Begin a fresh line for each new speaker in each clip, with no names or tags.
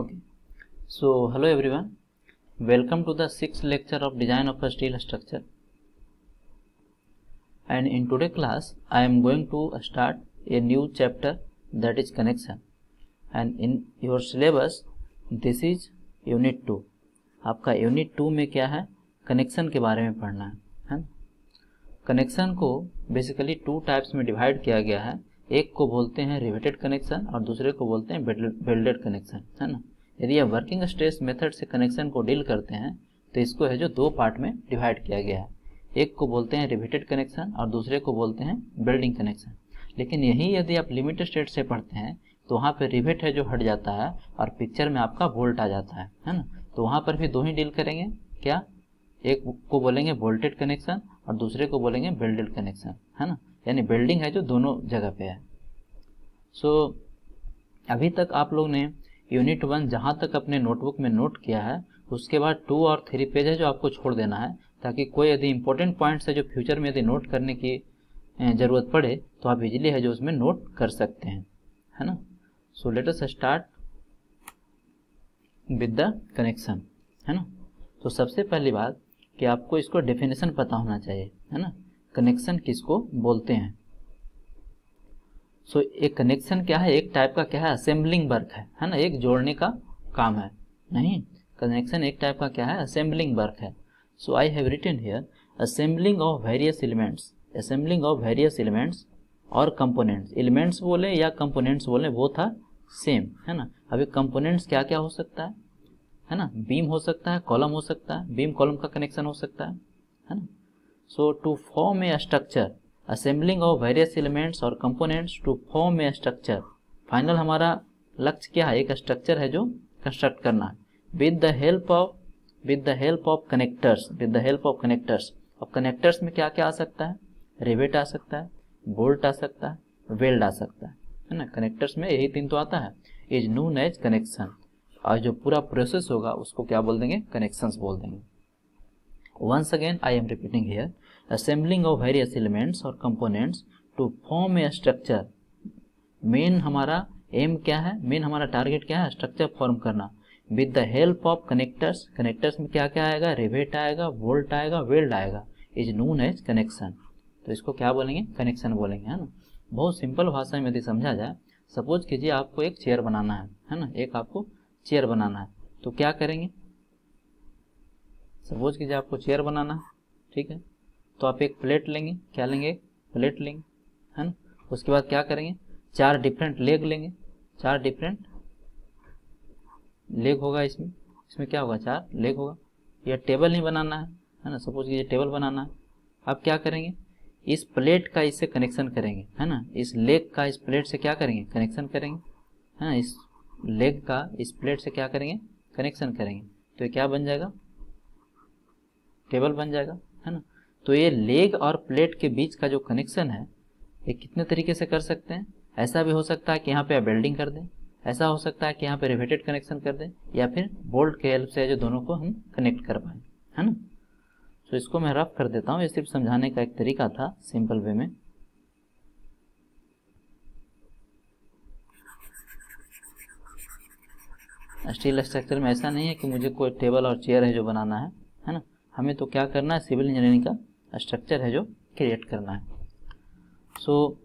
okay so hello everyone welcome to the sixth lecture of design of a steel structure and in today class i am going to start a new chapter that is connection and in your syllabus this is unit 2 आपका unit to में क्या है connection के बारे में पढ़ना है connection को बेसिकली टू टाइप्स में डिवाइड किया गया है एक को बोलते हैं रिवेटेड कनेक्शन और दूसरे को बोलते हैं वेल्डेड कनेक्शन है ना यदि आप वर्किंग स्ट्रेस मेथड से कनेक्शन को डील करते हैं तो इसको है जो दो पार्ट में डिवाइड किया गया है एक को बोलते हैं रिवेटेड कनेक्शन और दूसरे को बोलते हैं बिल्डिंग कनेक्शन लेकिन यही यदि आप लिमिटेड स्टेट से पढ़ते हैं तो वहाँ पर रिवेट है जो हट जाता है और पिक्चर में आपका वोल्ट आ जाता है है ना तो वहाँ पर भी दो ही डील करेंगे क्या एक को बोलेंगे वोल्टेड कनेक्शन और दूसरे को बोलेंगे बिल्डेड कनेक्शन है ना यानी बिल्डिंग है जो दोनों जगह पे है सो so, अभी तक आप लोग ने यूनिट वन जहाँ तक अपने नोटबुक में नोट किया है उसके बाद टू और थ्री पेज है जो आपको छोड़ देना है ताकि कोई यदि इम्पोर्टेंट पॉइंट्स है जो फ्यूचर में यदि नोट करने की ज़रूरत पड़े तो आप इजीली है जो उसमें नोट कर सकते हैं है ना so let us start with the connection है ना तो सबसे पहली बात कि आपको इसको डेफिनेशन पता होना चाहिए है ना कनेक्शन किसको बोलते हैं सो so, एक कनेक्शन क्या है एक टाइप का क्या है असेंबलिंग वर्क है है ना एक जोड़ने का काम है नहीं कनेक्शन एक टाइप का क्या है असेंबलिंग वर्क है so I have written here assembling of various elements assembling of various elements और कंपोनेंट्स एलिमेंट्स बोले या कंपोनेंट्स बोले वो था सेम है ना अभी कंपोनेंट्स क्या क्या हो सकता है है ना बीम हो सकता है कॉलम हो सकता है बीम कॉलम का कनेक्शन हो सकता है है ना so to form a structure assembling of various elements और components to form a structure final हमारा लक्ष्य क्या है एक स्ट्रक्चर है जो कंस्ट्रक्ट करना है with the help of with the help of connectors with the help of connectors अब कनेक्टर्स में क्या क्या आ सकता है रिवेट आ सकता है बोल्ट आ सकता है वेल्ड आ सकता है है ना कनेक्टर्स में यही तीन तो आता है इज नू नज कनेक्शन और जो पूरा प्रोसेस होगा उसको क्या बोल देंगे कनेक्शंस बोल देंगे once again I am repeating here assembling of various elements और components to form a structure main हमारा एम क्या है मेन हमारा टारगेट क्या है स्ट्रक्चर फॉर्म करना with the help of connectors connectors में क्या क्या आएगा रिवेट आएगा वोल्ट आएगा वेल्ड आएगा इज नोन एज कनेक्शन तो इसको क्या बोलेंगे कनेक्शन बोलेंगे है ना बहुत सिंपल भाषा में यदि समझा जाए सपोज कीजिए आपको एक चेयर बनाना है है ना एक आपको चेयर बनाना है तो क्या करेंगे सपोज कीजिए आपको चेयर बनाना है ठीक है तो आप एक प्लेट लेंगे क्या लेंगे प्लेट लेंगे है ना उसके बाद क्या करेंगे चार डिफरेंट लेग लेंगे चार डिफरेंट लेग होगा इसमें इसमें क्या होगा चार लेग होगा या टेबल नहीं बनाना है है ना सपोज कीजिए टेबल बनाना है आप क्या करेंगे इस प्लेट का इससे कनेक्शन करेंगे है ना इस लेग का इस प्लेट से क्या करेंगे कनेक्शन करेंगे है ना इस लेग का इस प्लेट से क्या करेंगे कनेक्शन करेंगे तो क्या बन जाएगा टेबल बन जाएगा है ना तो ये लेग और प्लेट के बीच का जो कनेक्शन है ये कितने तरीके से कर सकते हैं ऐसा भी हो सकता है कि यहाँ पे बेल्डिंग कर दें ऐसा हो सकता है कि यहाँ पे रिवेटेड कनेक्शन कर दें या फिर बोल्ट के हेल्प से जो दोनों को हम कनेक्ट कर पाए है ना तो इसको मैं रफ कर देता हूँ ये सिर्फ समझाने का एक तरीका था सिंपल वे में स्टील स्ट्रक्चर में ऐसा नहीं है कि मुझे कोई टेबल और चेयर है जो बनाना है है ना हमें तो क्या करना है सिविल इंजीनियरिंग का स्ट्रक्चर है जो क्रिएट करना है सो so,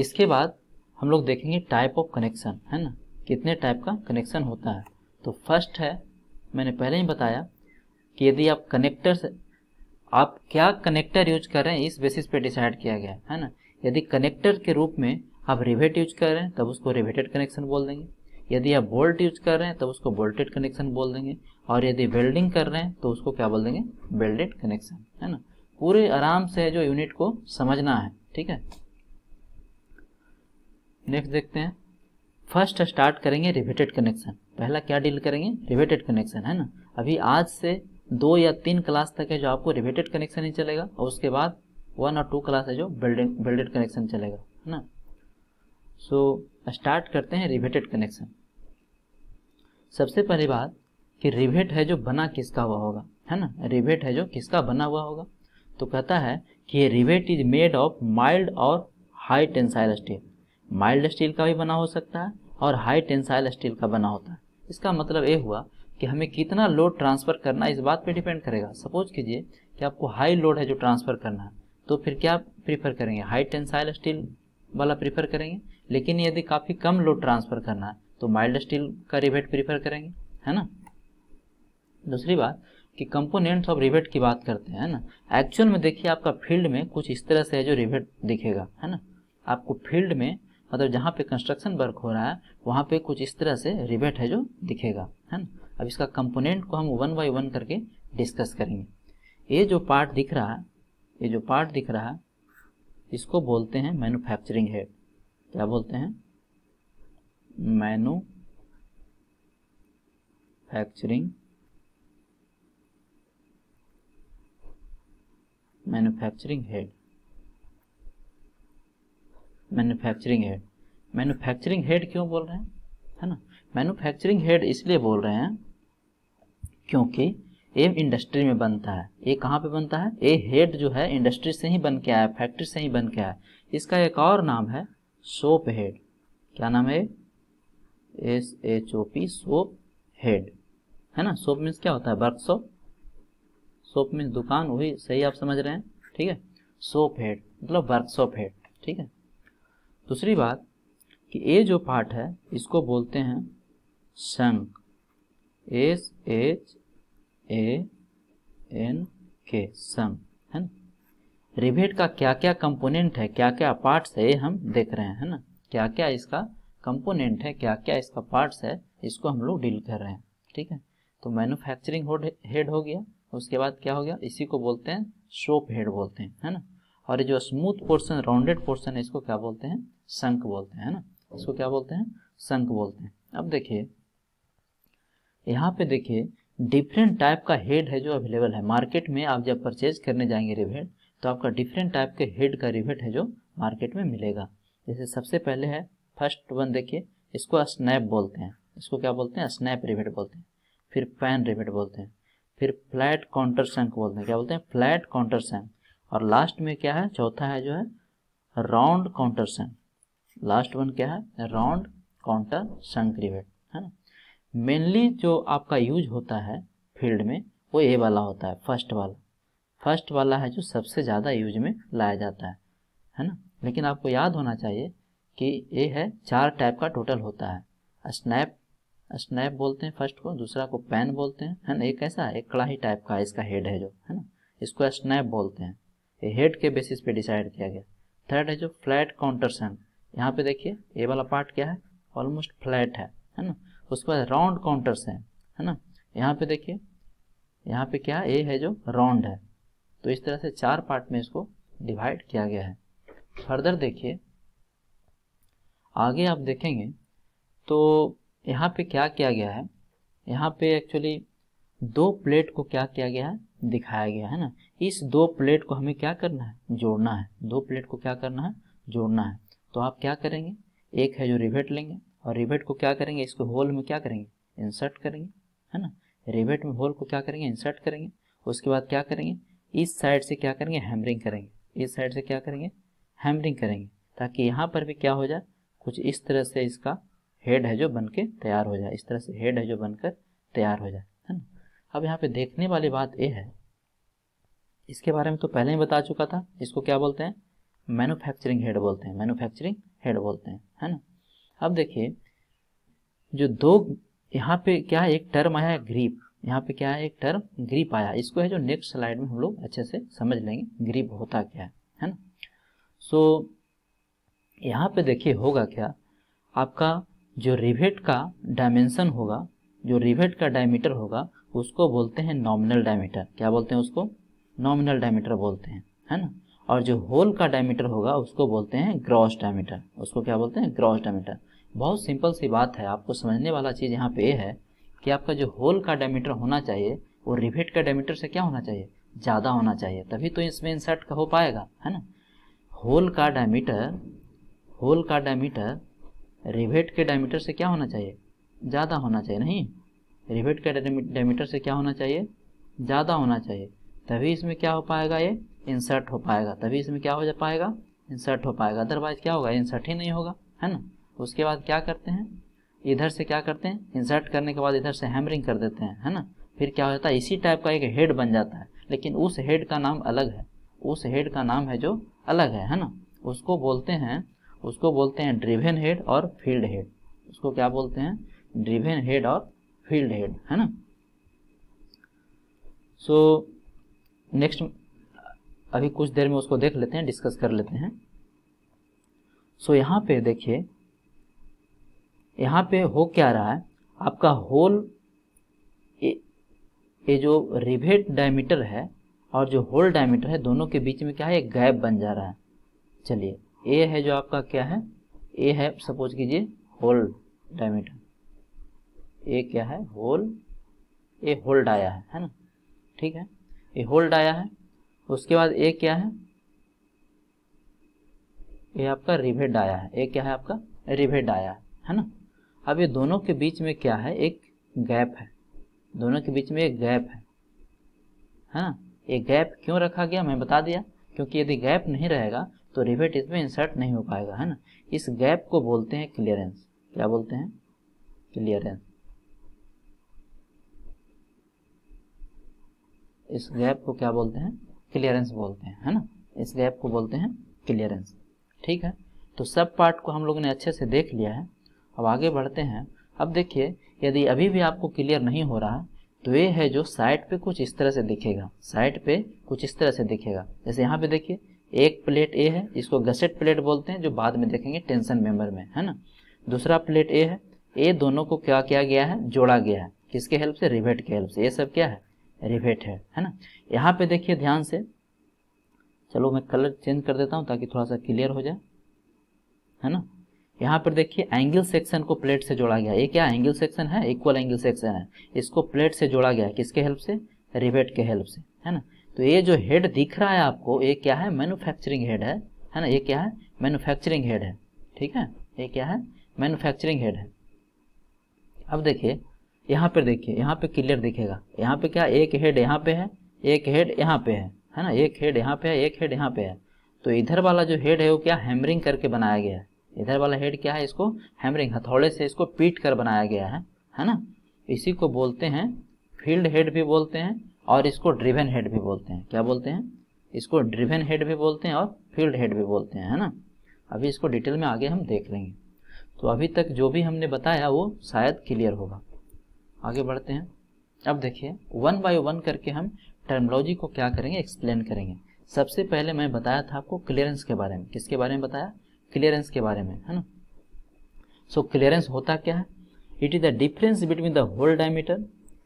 इसके बाद हम लोग देखेंगे टाइप ऑफ कनेक्शन है ना कितने टाइप का कनेक्शन होता है तो फर्स्ट है मैंने पहले ही बताया कि यदि आप से आप क्या कनेक्टर यूज कर रहे हैं इस बेसिस पे डिसाइड किया गया है ना यदि कनेक्टर के रूप में आप रिवेट यूज कर रहे हैं तब उसको रिवेटेड कनेक्शन बोल देंगे यदि आप बोल्ट यूज कर रहे हैं तो उसको बोल्टेड कनेक्शन बोल देंगे और यदि वेल्डिंग कर रहे हैं तो उसको क्या बोल देंगे वेल्डेड कनेक्शन है ना पूरे आराम से जो यूनिट को समझना है ठीक है नेक्स्ट देखते हैं फर्स्ट स्टार्ट करेंगे रिवेटेड कनेक्शन पहला क्या डील करेंगे रिवेटेड कनेक्शन है ना अभी आज से दो या तीन क्लास तक है जो आपको रिवेटेड कनेक्शन ही चलेगा और उसके बाद वन और टू क्लास है जो बिल्डिंग बिल्डेड कनेक्शन चलेगा है ना सो so, स्टार्ट करते हैं रिवेटेड कनेक्शन सबसे पहली बात कि रिवेट है जो बना किसका हुआ होगा है ना रिवेट है जो किसका बना हुआ होगा तो कहता है कि ये rivet is made of mild और high tensile steel mild steel का भी बना हो सकता है और हाई टेंसाइल स्टील का बना होता है इसका मतलब ये हुआ कि हमें कितना लोड ट्रांसफ़र करना इस बात पे डिपेंड करेगा सपोज कीजिए कि आपको हाई लोड है जो ट्रांसफ़र करना है तो फिर क्या प्रीफर करेंगे हाई टेंसाइल स्टील वाला प्रीफर करेंगे लेकिन यदि काफ़ी कम लोड ट्रांसफ़र करना है तो माइल्ड स्टील का रिवेट प्रीफर करेंगे है ना दूसरी बात कि कंपोनेंट्स ऑफ रिवेट की बात करते हैं ना एक्चुअल में देखिए आपका फील्ड में कुछ इस तरह से है जो रिवेट दिखेगा है ना आपको फील्ड में मतलब जहाँ पे कंस्ट्रक्शन वर्क हो रहा है वहाँ पे कुछ इस तरह से रिवेट है जो दिखेगा है ना अब इसका कंपोनेंट को हम वन बाई वन करके डिस्कस करेंगे ये जो पार्ट दिख रहा है ये जो पार्ट दिख रहा है इसको बोलते हैं मैन्युफैक्चरिंग हेड क्या बोलते हैं manufacturing manufacturing head manufacturing head manufacturing head क्यों बोल रहे हैं है ना मैन्युफैक्चरिंग हेड इसलिए बोल रहे हैं क्योंकि एम इंडस्ट्री में बनता है ये कहाँ पे बनता है ए हेड जो है इंडस्ट्री से ही बन के आया फैक्ट्री से ही बन के आया इसका एक और नाम है सोप हेड क्या नाम है S H O P shop head है ना सोप मीन्स क्या होता है वर्कशॉप सोप मीन्स दुकान वही सही आप समझ रहे हैं ठीक है सोप हेड मतलब वर्कशॉप हेड ठीक है दूसरी बात कि ये जो पार्ट है इसको बोलते हैं shank S H A N K सम है ना रिवेट का क्या क्या कंपोनेंट है क्या क्या पार्ट्स है ये हम देख रहे हैं है ना क्या क्या इसका कंपोनेंट है क्या क्या इसका पार्ट्स है इसको हम लोग डील कर रहे हैं ठीक है तो मैन्युफैक्चरिंग हेड हो गया उसके बाद क्या हो गया इसी को बोलते हैं शोप हेड बोलते हैं है ना और ये जो स्मूथ पोर्सन राउंडेड पोर्सन है इसको क्या बोलते हैं संक बोलते हैं है ना इसको क्या बोलते हैं संक बोलते हैं अब देखिए यहाँ पे देखिए डिफरेंट टाइप का हेड है जो अवेलेबल है मार्केट में आप जब परचेज करने जाएंगे रिवेट तो आपका डिफरेंट टाइप के हेड का रिवेट है जो मार्केट में मिलेगा जैसे सबसे पहले है फर्स्ट वन देखिए इसको स्नैप बोलते हैं इसको क्या बोलते हैं स्नैप रिवेट बोलते हैं फिर पैन रिवेट बोलते हैं फिर फ्लैट काउंटर सैंक बोलते हैं क्या बोलते हैं फ्लैट काउंटर सैंक और लास्ट में क्या है चौथा है जो है round countersunk last one क्या है राउंड काउंटर सैंक रिवेट है ना मेनली जो आपका यूज होता है फील्ड में वो ए वाला होता है फर्स्ट वाला फर्स्ट वाला है जो सबसे ज़्यादा यूज में लाया जाता है है ना लेकिन आपको याद होना चाहिए कि ये है चार टाइप का टोटल होता है स्नैप स्नैप बोलते हैं फर्स्ट को दूसरा को पैन बोलते हैं है ना एक ऐसा एक कड़ाही टाइप का इसका हेड है जो है ना इसको स्नैप बोलते हैं ये हेड के बेसिस पे डिसाइड किया गया थर्ड है जो फ्लैट काउंटर सन यहाँ पे देखिए ये वाला पार्ट क्या है ऑलमोस्ट फ्लैट है है ना उसके बाद राउंड काउंटर्स हैं है ना यहाँ पे देखिए यहाँ पे क्या ए है जो राउंड है तो इस तरह से चार पार्ट में इसको डिवाइड किया गया है फर्दर देखिए आगे आप देखेंगे तो यहाँ पे क्या किया गया है यहाँ पे एक्चुअली दो प्लेट को क्या किया गया है दिखाया गया है ना इस दो प्लेट को हमें क्या करना है जोड़ना है दो प्लेट को क्या करना है जोड़ना है तो आप क्या करेंगे एक है जो रिवेट लेंगे और रिवेट को क्या करेंगे इसको होल में क्या करेंगे इंसर्ट करेंगे है ना रिवेट में होल को क्या करेंगे इंसर्ट करेंगे उसके बाद क्या करेंगे इस साइड से क्या करेंगे हैमरिंग करेंगे इस साइड से क्या करेंगे हैमरिंग करेंगे ताकि यहाँ पर भी क्या हो जाए कुछ इस तरह से इसका हेड है जो बन के तैयार हो जाए इस तरह से हेड है जो बनकर तैयार हो जाए है ना अब यहाँ पे देखने वाली बात ये है इसके बारे में तो पहले ही बता चुका था इसको क्या बोलते हैं मैनुफैक्चरिंग हेड बोलते हैं मैनुफैक्चरिंग हेड बोलते हैं है ना अब देखिए जो दो यहाँ पे क्या है एक टर्म आया ग्रीप यहाँ पे क्या है एक टर्म ग्रीप आया इसको है जो नेक्स्ट स्लाइड में हम लोग अच्छे से समझ लेंगे ग्रीप होता क्या है है ना सो so, यहाँ पे देखिए होगा क्या आपका जो रिवेट का डायमेंशन होगा जो रिवेट का डायमीटर होगा उसको बोलते हैं नॉमिनल डायमीटर क्या बोलते हैं उसको नॉमिनल डायमीटर बोलते हैं है ना और जो होल का डायमीटर होगा उसको बोलते हैं ग्रॉस डायमीटर उसको क्या बोलते हैं ग्रॉस डायमीटर बहुत सिंपल सी बात है आपको समझने वाला चीज़ यहाँ पे है कि आपका जो होल का डायमीटर होना चाहिए वो रिवेट का डायमीटर से क्या होना चाहिए ज़्यादा होना चाहिए तभी तो इसमें इंसर्ट का हो पाएगा है ना होल का डायमीटर होल का डायमीटर रिवेट के डायमीटर से क्या होना चाहिए ज़्यादा होना चाहिए नहीं रिवेट का डायमीटर से क्या होना चाहिए ज़्यादा होना चाहिए तभी इसमें क्या हो पाएगा ये इंसर्ट हो पाएगा तभी इसमें क्या हो जा पाएगा इंसर्ट हो पाएगा अदरवाइज क्या होगा इंसर्ट ही नहीं होगा है ना उसके बाद क्या करते हैं इधर से क्या करते हैं इंसर्ट करने के बाद इधर से हैमरिंग कर देते हैं है ना फिर क्या होता है इसी टाइप का एक हेड बन जाता है लेकिन उस हेड का नाम अलग है उस हेड का नाम है जो अलग है है ना उसको बोलते हैं उसको बोलते हैं ड्रिवेन हेड और फील्ड हेड उसको क्या बोलते हैं ड्रिवेन हेड और फील्ड हेड है ना सो नेक्स्ट अभी कुछ देर में उसको देख लेते हैं डिस्कस कर लेते हैं सो so, यहाँ पे देखिए यहाँ पे हो क्या रहा है आपका होल ये जो रिवेट डायमीटर है और जो होल डायमीटर है दोनों के बीच में क्या है एक गैप बन जा रहा है चलिए ए है जो आपका क्या है ए है सपोज कीजिए होल डायमीटर ए क्या है होल ए होल डाया है है ना ठीक है ए होल डाया है उसके बाद ए क्या है ये आपका रिवेट डाया है ए क्या है आपका रिवेट डाया है है ना अब ये दोनों के बीच में क्या है एक गैप है दोनों के बीच में एक गैप है है हाँ, ना ये गैप क्यों रखा गया मैं बता दिया क्योंकि यदि गैप नहीं रहेगा तो रिवेट इसमें इंसर्ट नहीं हो पाएगा है ना इस गैप को बोलते हैं क्लियरेंस क्या बोलते हैं क्लियरेंस इस गैप को क्या बोलते हैं क्लियरेंस बोलते हैं है ना इस गैप को बोलते हैं क्लियरेंस ठीक है तो सब पार्ट को हम लोगों ने अच्छे से देख लिया है अब आगे बढ़ते हैं अब देखिए यदि अभी भी आपको क्लियर नहीं हो रहा तो ये है जो साइट पे कुछ इस तरह से दिखेगा साइट पे कुछ इस तरह से दिखेगा जैसे यहाँ पे देखिए एक प्लेट ए है इसको गसेट प्लेट बोलते हैं जो बाद में देखेंगे टेंशन मेंबर में है ना दूसरा प्लेट ए है ए दोनों को क्या किया गया है जोड़ा गया है किसके हेल्प से रिवेट के हेल्प से ये सब क्या है रिवेट है है ना यहाँ पे देखिए ध्यान से चलो मैं कलर चेंज कर देता हूँ ताकि थोड़ा सा क्लियर हो जाए है ना यहाँ पर देखिए एंगल सेक्शन को प्लेट से जोड़ा गया ये क्या एंगल सेक्शन है इक्वल एंगल सेक्शन है इसको प्लेट से जोड़ा गया किसके हेल्प से रिवेट के हेल्प से है ना तो ये जो हेड दिख रहा है आपको ये क्या है मैन्युफैक्चरिंग हेड है है ना ये क्या है मैन्युफैक्चरिंग हेड है ठीक है ये क्या है मैन्युफैक्चरिंग हेड है अब देखिए यहाँ पर देखिए यहाँ पे क्लियर दिखेगा यहाँ पे क्या एक हेड यहाँ पे है एक हेड यहाँ पे है है ना एक हेड यहाँ पे है एक हेड यहाँ पे है तो इधर वाला जो हेड है वो क्या हैमरिंग करके बनाया गया है इधर वाला हेड क्या है इसको हैमरिंग हथौड़े से इसको पीट कर बनाया गया है है ना इसी को बोलते हैं फील्ड हेड भी बोलते हैं और इसको ड्रिवेन हेड भी बोलते हैं क्या बोलते हैं इसको ड्रिवेन हेड भी बोलते हैं और फील्ड हेड भी बोलते हैं है ना अभी इसको डिटेल में आगे हम देख लेंगे तो अभी तक जो भी हमने बताया वो शायद क्लियर होगा आगे बढ़ते हैं अब देखिए वन बाय वन करके हम टर्मोलॉजी को क्या करेंगे एक्सप्लेन करेंगे सबसे पहले मैं बताया था आपको क्लियरेंस के बारे में किसके बारे में बताया क्लियरेंस के बारे में है ना सो so, क्लियरेंस होता क्या है it is the difference between the hole diameter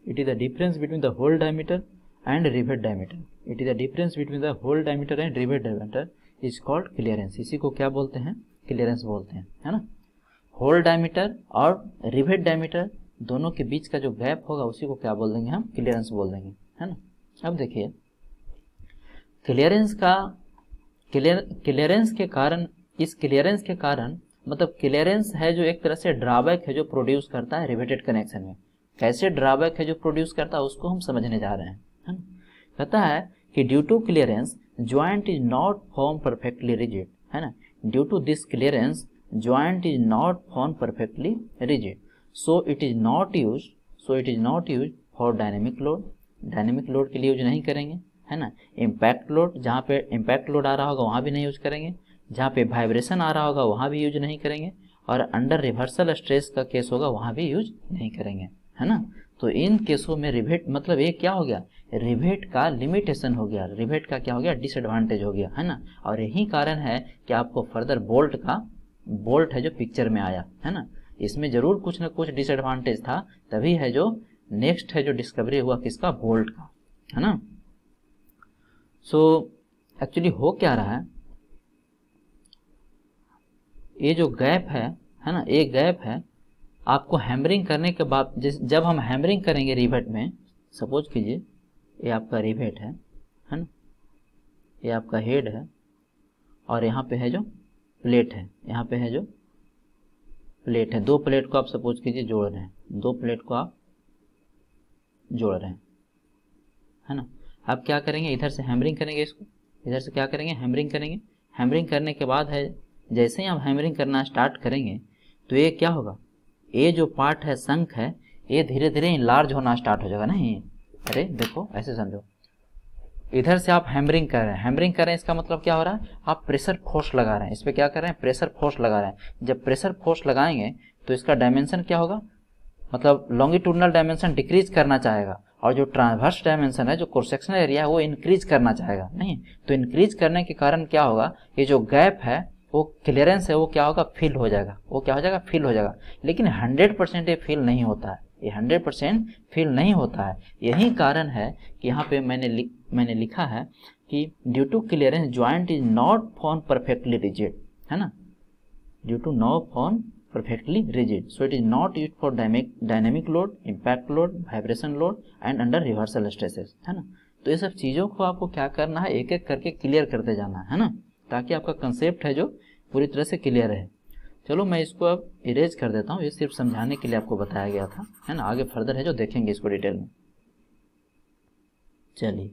it is the difference between the hole diameter and rivet diameter it is the difference between the hole diameter and rivet diameter is called clearance इसी को क्या बोलते हैं clearance बोलते हैं है ना hole diameter और रिवेट डायमीटर दोनों के बीच का जो गैप होगा उसी को क्या बोल देंगे हम क्लियरेंस बोल देंगे है ना अब देखिए क्लियरेंस का क्लियर क्लियरेंस के कारण इस क्लियरेंस के कारण मतलब क्लियरेंस है जो एक तरह से ड्राबैक है जो प्रोड्यूस करता है रिवेटेड कनेक्शन में कैसे ड्राबैक है जो प्रोड्यूस करता है उसको हम समझने जा रहे हैं है ना कहता है कि due to clearance joint is not form perfectly rigid है ना due to this clearance joint is not form perfectly rigid so it is not use so it is not use for dynamic load dynamic load के लिए use नहीं करेंगे है ना impact load जहाँ पे इम्पैक्ट लोड आ रहा होगा वहाँ भी नहीं यूज करेंगे जहाँ पे वाइब्रेशन आ रहा होगा वहाँ भी यूज नहीं करेंगे और अंडर रिवर्सल स्ट्रेस का केस होगा वहाँ भी यूज नहीं करेंगे है ना तो इन केसों में रिवेट मतलब ये क्या हो गया रिवेट का लिमिटेशन हो गया रिवेट का क्या हो गया डिसएडवांटेज हो गया है ना और यही कारण है कि आपको फर्दर बोल्ट का बोल्ट है जो पिक्चर में आया है ना इसमें जरूर कुछ ना कुछ डिसएडवांटेज था तभी है जो नेक्स्ट है जो डिस्कवरी हुआ किसका बोल्ट का है ना सो so, एक्चुअली हो क्या रहा है ये जो गैप है है ना ये गैप है आपको हैमरिंग करने के बाद जिस जब हम हैमरिंग करेंगे रिवेट में सपोज कीजिए ये आपका रिवेट है है ना ये आपका हेड है और यहाँ पे है जो प्लेट है यहाँ पे है जो प्लेट है दो प्लेट को आप सपोज कीजिए जोड़ रहे हैं दो प्लेट को आप जोड़ रहे हैं है ना आप क्या करेंगे इधर से हैमरिंग करेंगे इसको इधर से क्या करेंगे हैमरिंग करेंगे हैमरिंग करने के बाद है जैसे ही आप हैमरिंग करना स्टार्ट करेंगे तो ये क्या होगा ये जो पार्ट है संख है ये धीरे धीरे लार्ज होना स्टार्ट हो जाएगा नहीं अरे देखो ऐसे समझो इधर से आप हैमरिंग कर रहे हैं हैमरिंग कर रहे हैं इसका मतलब क्या हो रहा है आप प्रेशर फोर्स लगा रहे हैं इस पर क्या कर रहे हैं प्रेशर फोर्स लगा रहे हैं जब प्रेशर फोर्स लगाएंगे तो इसका डायमेंशन क्या होगा मतलब लॉन्गिट्यूडनल डायमेंशन डिक्रीज करना चाहेगा और जो ट्रांसवर्स डायमेंशन है जो क्रोसेक्शनल एरिया है वो इंक्रीज करना चाहेगा नहीं तो इंक्रीज करने के कारण क्या होगा ये जो गैप है वो क्लियरेंस है वो क्या होगा फिल हो जाएगा वो क्या हो जाएगा फिल हो जाएगा लेकिन हंड्रेड परसेंट ये फिल नहीं होता है ये हंड्रेड परसेंट फिल नहीं होता है यही कारण है कि यहाँ पे मैंने लिख मैंने लिखा है कि due to clearance joint is not form perfectly rigid है ना due to no form perfectly rigid so it is not use for dynamic dynamic load impact load vibration load and under reversal stresses है ना तो ये सब चीज़ों को आपको क्या करना है एक एक करके क्लियर करते जाना है ना ताकि आपका कंसेप्ट है जो पूरी तरह से क्लियर है चलो मैं इसको अब इरेज कर देता हूँ ये सिर्फ समझाने के लिए आपको बताया गया था है ना आगे फर्दर है जो देखेंगे इसको डिटेल में चलिए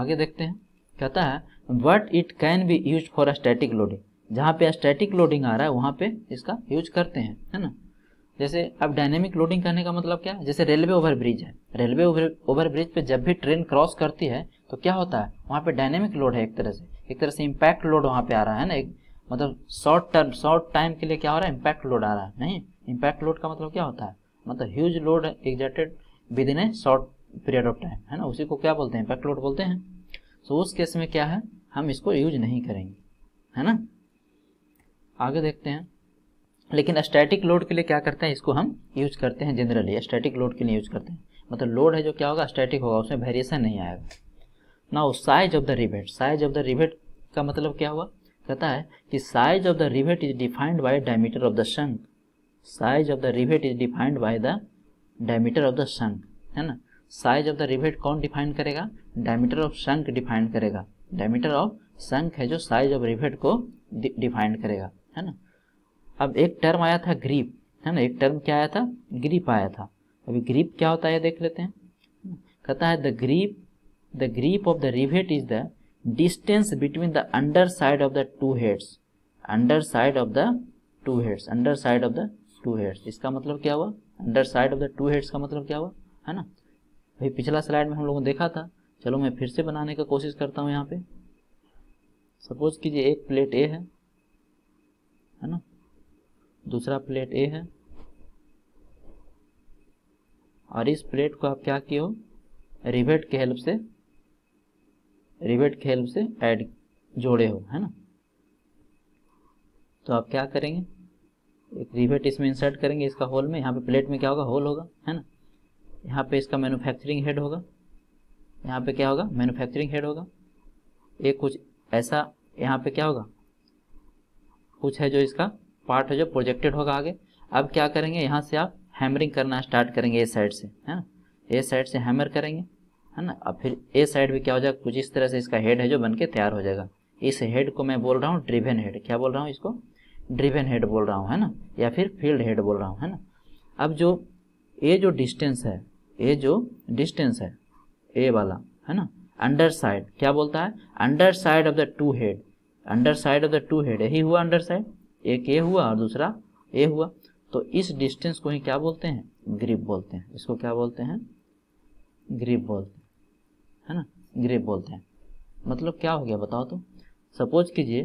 आगे देखते हैं कहता है what it can be use for a static loading जहाँ पे स्टैटिक लोडिंग आ रहा है वहाँ पे इसका यूज करते हैं है ना जैसे अब डायनेमिक लोडिंग करने का मतलब क्या है जैसे रेलवे ओवरब्रिज है रेलवे ओवरब्रिज पे जब भी ट्रेन क्रॉस करती है तो क्या होता है वहाँ पे डायनेमिक लोड है एक तरह से एक तरह से इम्पैक्ट लोड वहाँ पे आ रहा है ना एक मतलब शॉर्ट टर्म शॉर्ट टाइम के लिए क्या हो रहा है इम्पैक्ट लोड आ रहा है नहीं इम्पैक्ट लोड का मतलब क्या होता है मतलब huge load exerted within a short period of time है ना उसी को क्या बोलते हैं इम्पैक्ट लोड बोलते हैं सो उस केस में क्या है हम इसको यूज नहीं करेंगे है ना आगे देखते हैं लेकिन स्टैटिक लोड के लिए क्या करते हैं इसको हम यूज करते हैं जनरली स्टैटिक लोड के लिए यूज करते हैं मतलब लोड है जो क्या होगा स्टैटिक होगा उसमें वेरिएशन नहीं आएगा now size of the rivet size of the rivet का मतलब क्या हुआ कहता है कि size of the rivet is defined by diameter of the shank size of the rivet is defined by the diameter of the shank है ना size of the rivet कौन डिफाइन करेगा डायमीटर ऑफ शंक डिफाइन करेगा diameter of shank है जो size of rivet को define करेगा है ना अब एक टर्म आया था ग्रीप है ना एक टर्म क्या आया था ग्रीप आया था अभी ग्रीप क्या होता है देख लेते हैं कहता है the grip The grip of the rivet is the distance between the underside of the two heads underside of the two heads underside of the two heads इसका मतलब क्या हुआ underside of the two heads का मतलब क्या हुआ है ना अभी पिछला स्लाइड में हम लोगों ने देखा था चलो मैं फिर से बनाने का कोशिश करता हूँ यहाँ पे सपोज कीजिए एक प्लेट ए है है ना दूसरा प्लेट ए है और इस प्लेट को आप क्या किए हो रिवेट के हेल्प से रिवेट खेल से ऐड जोड़े हो है ना तो आप क्या करेंगे एक रिवेट इसमें इंसर्ट करेंगे इसका होल में यहाँ पे प्लेट में क्या होगा होल होगा है ना यहाँ पे इसका मैन्युफैक्चरिंग हेड होगा यहाँ पे क्या होगा मैन्युफैक्चरिंग हेड होगा ये कुछ ऐसा यहाँ पे क्या होगा कुछ है जो इसका पार्ट है जो प्रोजेक्टेड होगा आगे अब क्या करेंगे यहाँ से आप हैमरिंग करना स्टार्ट करेंगे ए साइड से है ना इस साइड से हैमर करेंगे है ना अब फिर ए साइड भी क्या हो जाएगा कुछ इस तरह से इसका हेड है जो बन के तैयार हो जाएगा इस हेड को मैं बोल रहा हूँ ड्रिवेन हेड क्या बोल रहा हूँ इसको ड्रिवेन हेड बोल रहा हूँ है ना या फिर फील्ड हेड बोल रहा हूँ है ना अब जो ए जो डिस्टेंस है ए जो डिस्टेंस है ए वाला है ना अंडर साइड क्या बोलता है under side of the two head under side of the two head यही हुआ अंडर साइड एक ए हुआ और दूसरा ए हुआ तो इस डिस्टेंस को ही क्या बोलते हैं ग्रिप बोलते हैं इसको क्या बोलते हैं ग्रिप बोलते हैं है ना ग्रेप बोलते हैं मतलब क्या हो गया बताओ तो सपोज कीजिए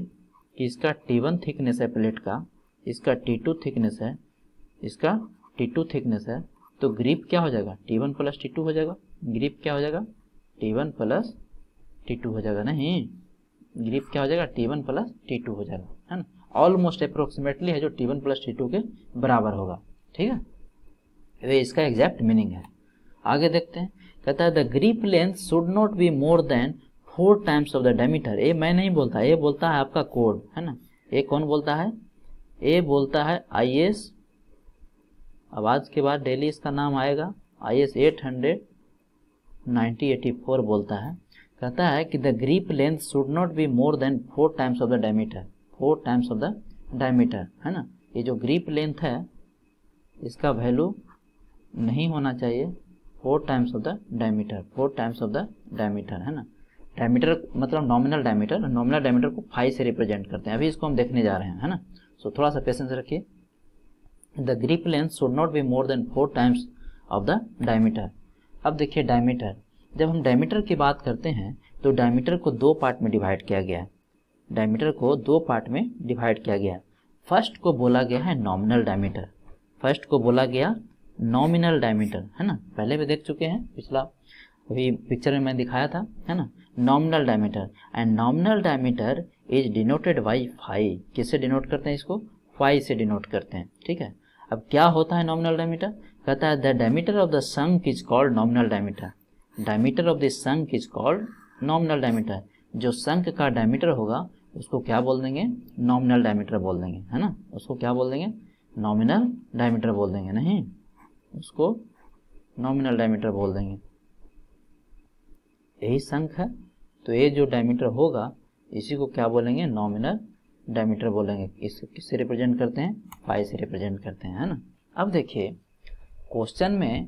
कि इसका टी वन थिकनेस है प्लेट का इसका टी टू थिकनेस है इसका टी टू थिकनेस है तो ग्रिप क्या हो जाएगा T one plus T two हो जाएगा ग्रिप क्या हो जाएगा T one plus T two हो जाएगा नहीं ग्रिप क्या हो जाएगा T one plus T two हो जाएगा है ना ऑलमोस्ट अप्रोक्सीमेटली है जो T one plus T two के बराबर होगा ठीक है वे तो इसका एग्जैक्ट मीनिंग है आगे देखते हैं कहता है the grip length should not be more than four times of the diameter ये मैं नहीं बोलता ये बोलता है आपका कोड है ना ये कौन बोलता है ये बोलता है आई एस अब आज के बाद डेली इसका नाम आएगा I S eight hundred ninety eighty four बोलता है कहता है कि the grip length should not be more than four times of the diameter four times of the diameter है ना ये जो ग्रीप लेंथ है इसका वैल्यू नहीं होना चाहिए four times of the diameter four times of the diameter है ना डायमीटर मतलब नॉमिनल डायमीटर नॉमिनल डायमीटर को फाइव से रिप्रेजेंट करते हैं अभी इसको हम देखने जा रहे हैं है ना सो so, थोड़ा सा पेशेंस रखिए the grip length should not be more than four times of the diameter अब देखिए डायमीटर जब हम डायमीटर की बात करते हैं तो डायमीटर को दो पार्ट में डिवाइड किया गया है डायमीटर को दो पार्ट में डिवाइड किया गया है फर्स्ट को बोला गया है नॉमिनल डायमीटर फर्स्ट को बोला गया नॉमिनल डायमीटर है ना पहले भी देख चुके हैं पिछला अभी पिक्चर में मैं दिखाया था है ना nominal diameter and nominal diameter is denoted by five किससे डिनोट करते हैं इसको फाइव से डिनोट करते हैं ठीक है अब क्या होता है नॉमिनल डायमीटर कहता है the diameter of the shank is called nominal diameter diameter of the shank is called nominal diameter जो संक का डायमीटर होगा उसको क्या बोल देंगे नॉमिनल डायमीटर बोल देंगे है ना उसको क्या बोल देंगे नॉमिनल डायमीटर बोल देंगे नहीं उसको नॉमिनल डायमीटर बोल देंगे यही संख है तो ये जो डायमीटर होगा इसी को क्या बोलेंगे नॉमिनल डायमीटर बोलेंगे इसको किससे रिप्रेजेंट करते हैं पाई से रिप्रेजेंट करते हैं है ना अब देखिए क्वेश्चन में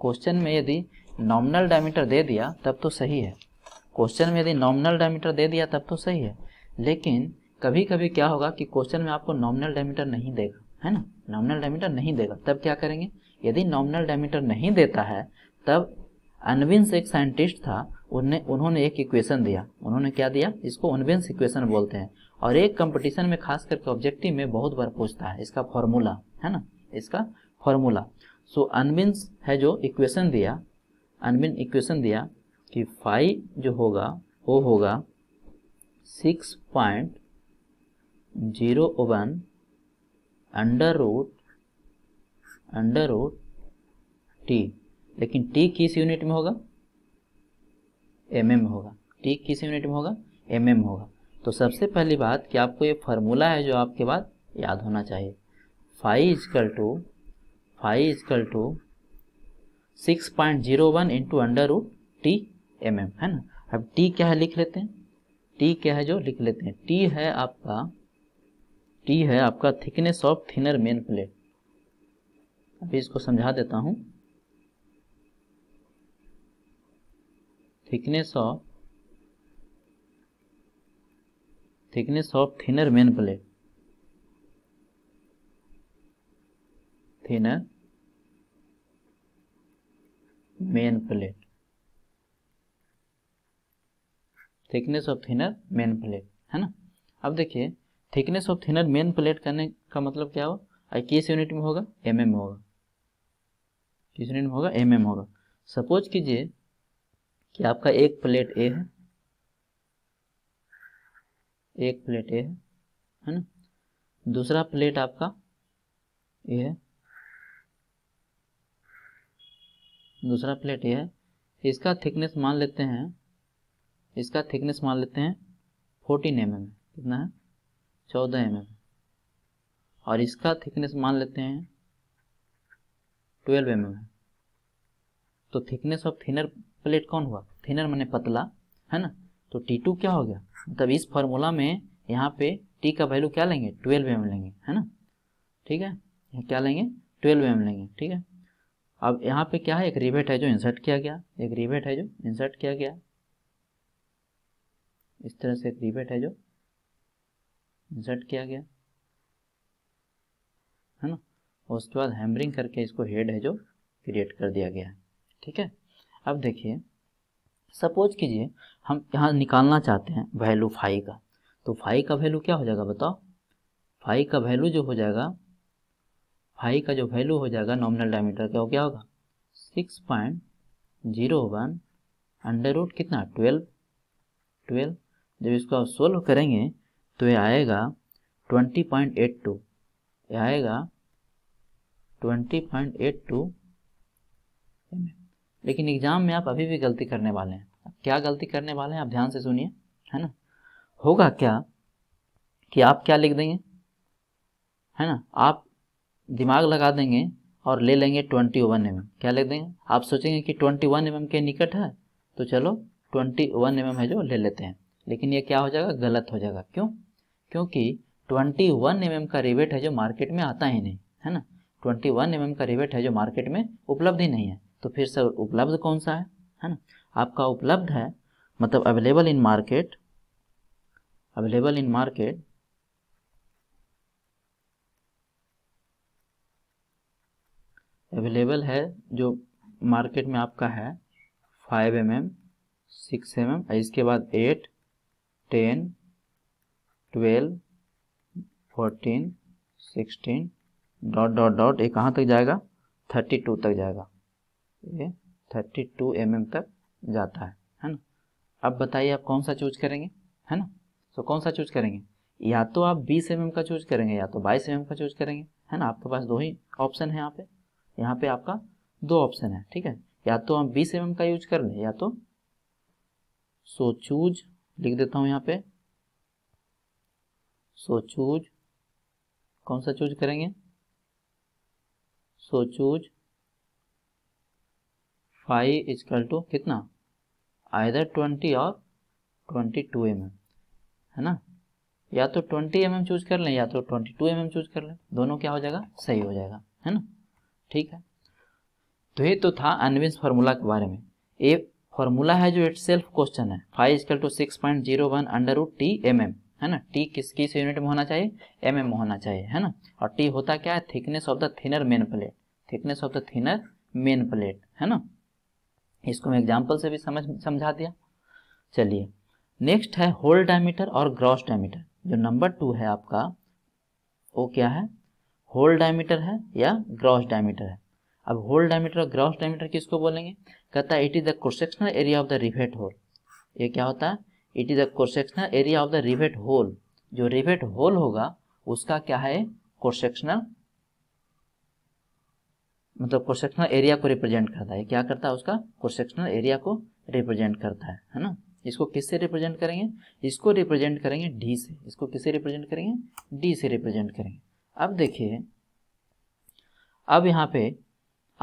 क्वेश्चन में यदि नॉमिनल डायमीटर दे दिया तब तो सही है क्वेश्चन में यदि नॉमिनल डायमीटर दे दिया तब तो सही है लेकिन कभी कभी क्या होगा कि क्वेश्चन में आपको नॉमिनल डायमीटर नहीं देगा है ना नॉमिनल डायमीटर नहीं देगा तब क्या करेंगे यदि नॉमिनल डायमीटर नहीं देता है तब अनविंस एक साइंटिस्ट था उन्हें उन्होंने एक इक्वेशन दिया उन्होंने क्या दिया इसको अनविंस इक्वेशन बोलते हैं और एक कंपटीशन में खास करके ऑब्जेक्टिव में बहुत बार पूछता है इसका फॉर्मूला है ना इसका फॉर्मूला सो अनविंस है जो इक्वेशन दिया अनविन इक्वेशन दिया कि फाइव जो होगा वो होगा six point zero one under root under root T लेकिन टी किस यूनिट में होगा एम एम होगा टी किस यूनिट में होगा एम एम होगा तो सबसे पहली बात कि आपको ये फार्मूला है जो आपके बाद याद होना चाहिए five is equal to five is equal to six point zero one into under root T m m है ना अब टी क्या है लिख लेते हैं टी क्या है जो लिख लेते हैं टी है आपका टी है आपका thickness of thinner main plate अभी इसको समझा देता हूं thickness of thickness of thinner main plate thinner main plate thickness of thinner main plate है ना अब देखिए thickness of thinner main plate करने का मतलब क्या हो आई किस यूनिट में होगा एम एम में होगा किस यूनिट में होगा एम mm होगा सपोज कीजिए कि आपका एक प्लेट ए है एक प्लेट ए है है ना दूसरा प्लेट आपका ए है दूसरा प्लेट ए है इसका थिकनेस मान लेते हैं इसका थिकनेस मान लेते हैं फोर्टीन एम एम कितना है चौदह एम एम और इसका थिकनेस मान लेते हैं ट्वेल्व एम है तो थिकनेस ऑफ थिनर प्लेट कौन हुआ थिनर मैंने पतला है ना तो टी टू क्या हो गया मतलब इस फॉर्मूला में यहाँ पे टी का वैल्यू क्या लेंगे ट्वेल्व एम लेंगे है ना ठीक है क्या लेंगे ट्वेल्व एम लेंगे ठीक है अब यहाँ पे क्या है एक रिबेट है जो इंसर्ट किया गया एक रिबेट है जो इंसर्ट किया गया इस तरह से एक रिबेट है जो इंसर्ट किया गया है ना और उसके बाद हैमरिंग करके इसको हेड है जो क्रिएट कर दिया गया है ठीक है अब देखिए सपोज कीजिए हम यहाँ निकालना चाहते हैं वैल्यू फाइव का तो फाइव का वैल्यू क्या हो जाएगा बताओ फाइव का वैल्यू जो हो जाएगा फाइव का जो वैल्यू हो जाएगा नॉमिनल डायमीटर का वो क्या होगा six point zero one under root कितना ट्वेल्व ट्वेल्व जब इसको आप सोल्व करेंगे तो ये आएगा ट्वेंटी पॉइंट एट टू ये आएगा ट्वेंटी पॉइंट एट टू लेकिन एग्जाम में आप अभी भी गलती करने वाले हैं क्या गलती करने वाले हैं आप ध्यान से सुनिए है ना होगा क्या कि आप क्या लिख देंगे है ना आप दिमाग लगा देंगे और ले लेंगे ट्वेंटी वन एम क्या लिख देंगे आप सोचेंगे कि ट्वेंटी वन एम के निकट है तो चलो ट्वेंटी वन एम है जो ले लेते हैं लेकिन ये क्या हो जाएगा गलत हो जाएगा क्यों क्योंकि ट्वेंटी वन एम का रिबेट है जो मार्केट में आता ही नहीं है ना ट्वेंटी वन एम का रिवेट है जो मार्केट में उपलब्ध ही नहीं है तो फिर सर उपलब्ध कौन सा है है ना आपका उपलब्ध है मतलब available in market available in market available है जो मार्केट में आपका है five m m six m m इसके बाद eight ten twelve fourteen sixteen dot dot dot ये कहाँ तक जाएगा थर्टी टू तक जाएगा ये थर्टी टू एम तक जाता है है ना अब बताइए आप कौन सा चूज करेंगे है ना तो कौन सा चूज करेंगे या तो आप बीस एम mm का चूज करेंगे या तो बाईस एम mm का चूज करेंगे है ना आपके पास दो ही ऑप्शन है यहाँ पे यहाँ पे आपका दो ऑप्शन है ठीक है या तो आप बीस एम mm का यूज कर लें या तो सो चूज लिख देता हूँ यहाँ पे सो चूज कौन सा चूज करेंगे so choose five is equal to कितना आयदर ट्वेंटी और ट्वेंटी टू एम एम है ना या तो ट्वेंटी एम एम चूज कर लें या तो twenty two m m choose कर लें दोनों क्या हो जाएगा सही हो जाएगा है ना ठीक है तो ये तो था अनविंस फार्मूला के बारे में ये फॉर्मूला है जो इट सेल्फ क्वेश्चन है five is equal to six point zero one under T m m है ना टी किस किस यूनिट में होना चाहिए एम एम होना चाहिए है ना और टी होता क्या है thickness of the thinner main plate thickness of the thinner main plate है ना इसको मैं एग्जाम्पल से भी समझ समझा दिया चलिए नेक्स्ट है होल डायमीटर और ग्रॉस डायमीटर जो नंबर टू है आपका वो क्या है होल डायमीटर है या ग्रॉस डायमीटर है अब होल डायमीटर और ग्रॉस डायमीटर किसको बोलेंगे कहता है it is the cross sectional area of the rivet hole ये क्या होता है it is a cross sectional area of the rivet hole जो रिवेट होल होगा उसका क्या है कोर्सेक्शनल मतलब कोर्सेक्शनल एरिया को रिप्रेजेंट करता है क्या करता है उसका कोर्सेक्शनल एरिया को रिप्रेजेंट करता है है ना इसको किससे रिप्रेजेंट करेंगे इसको रिप्रेजेंट करेंगे डी से इसको किससे रिप्रेजेंट करेंगे डी से रिप्रेजेंट करेंगे अब देखिए अब यहाँ पे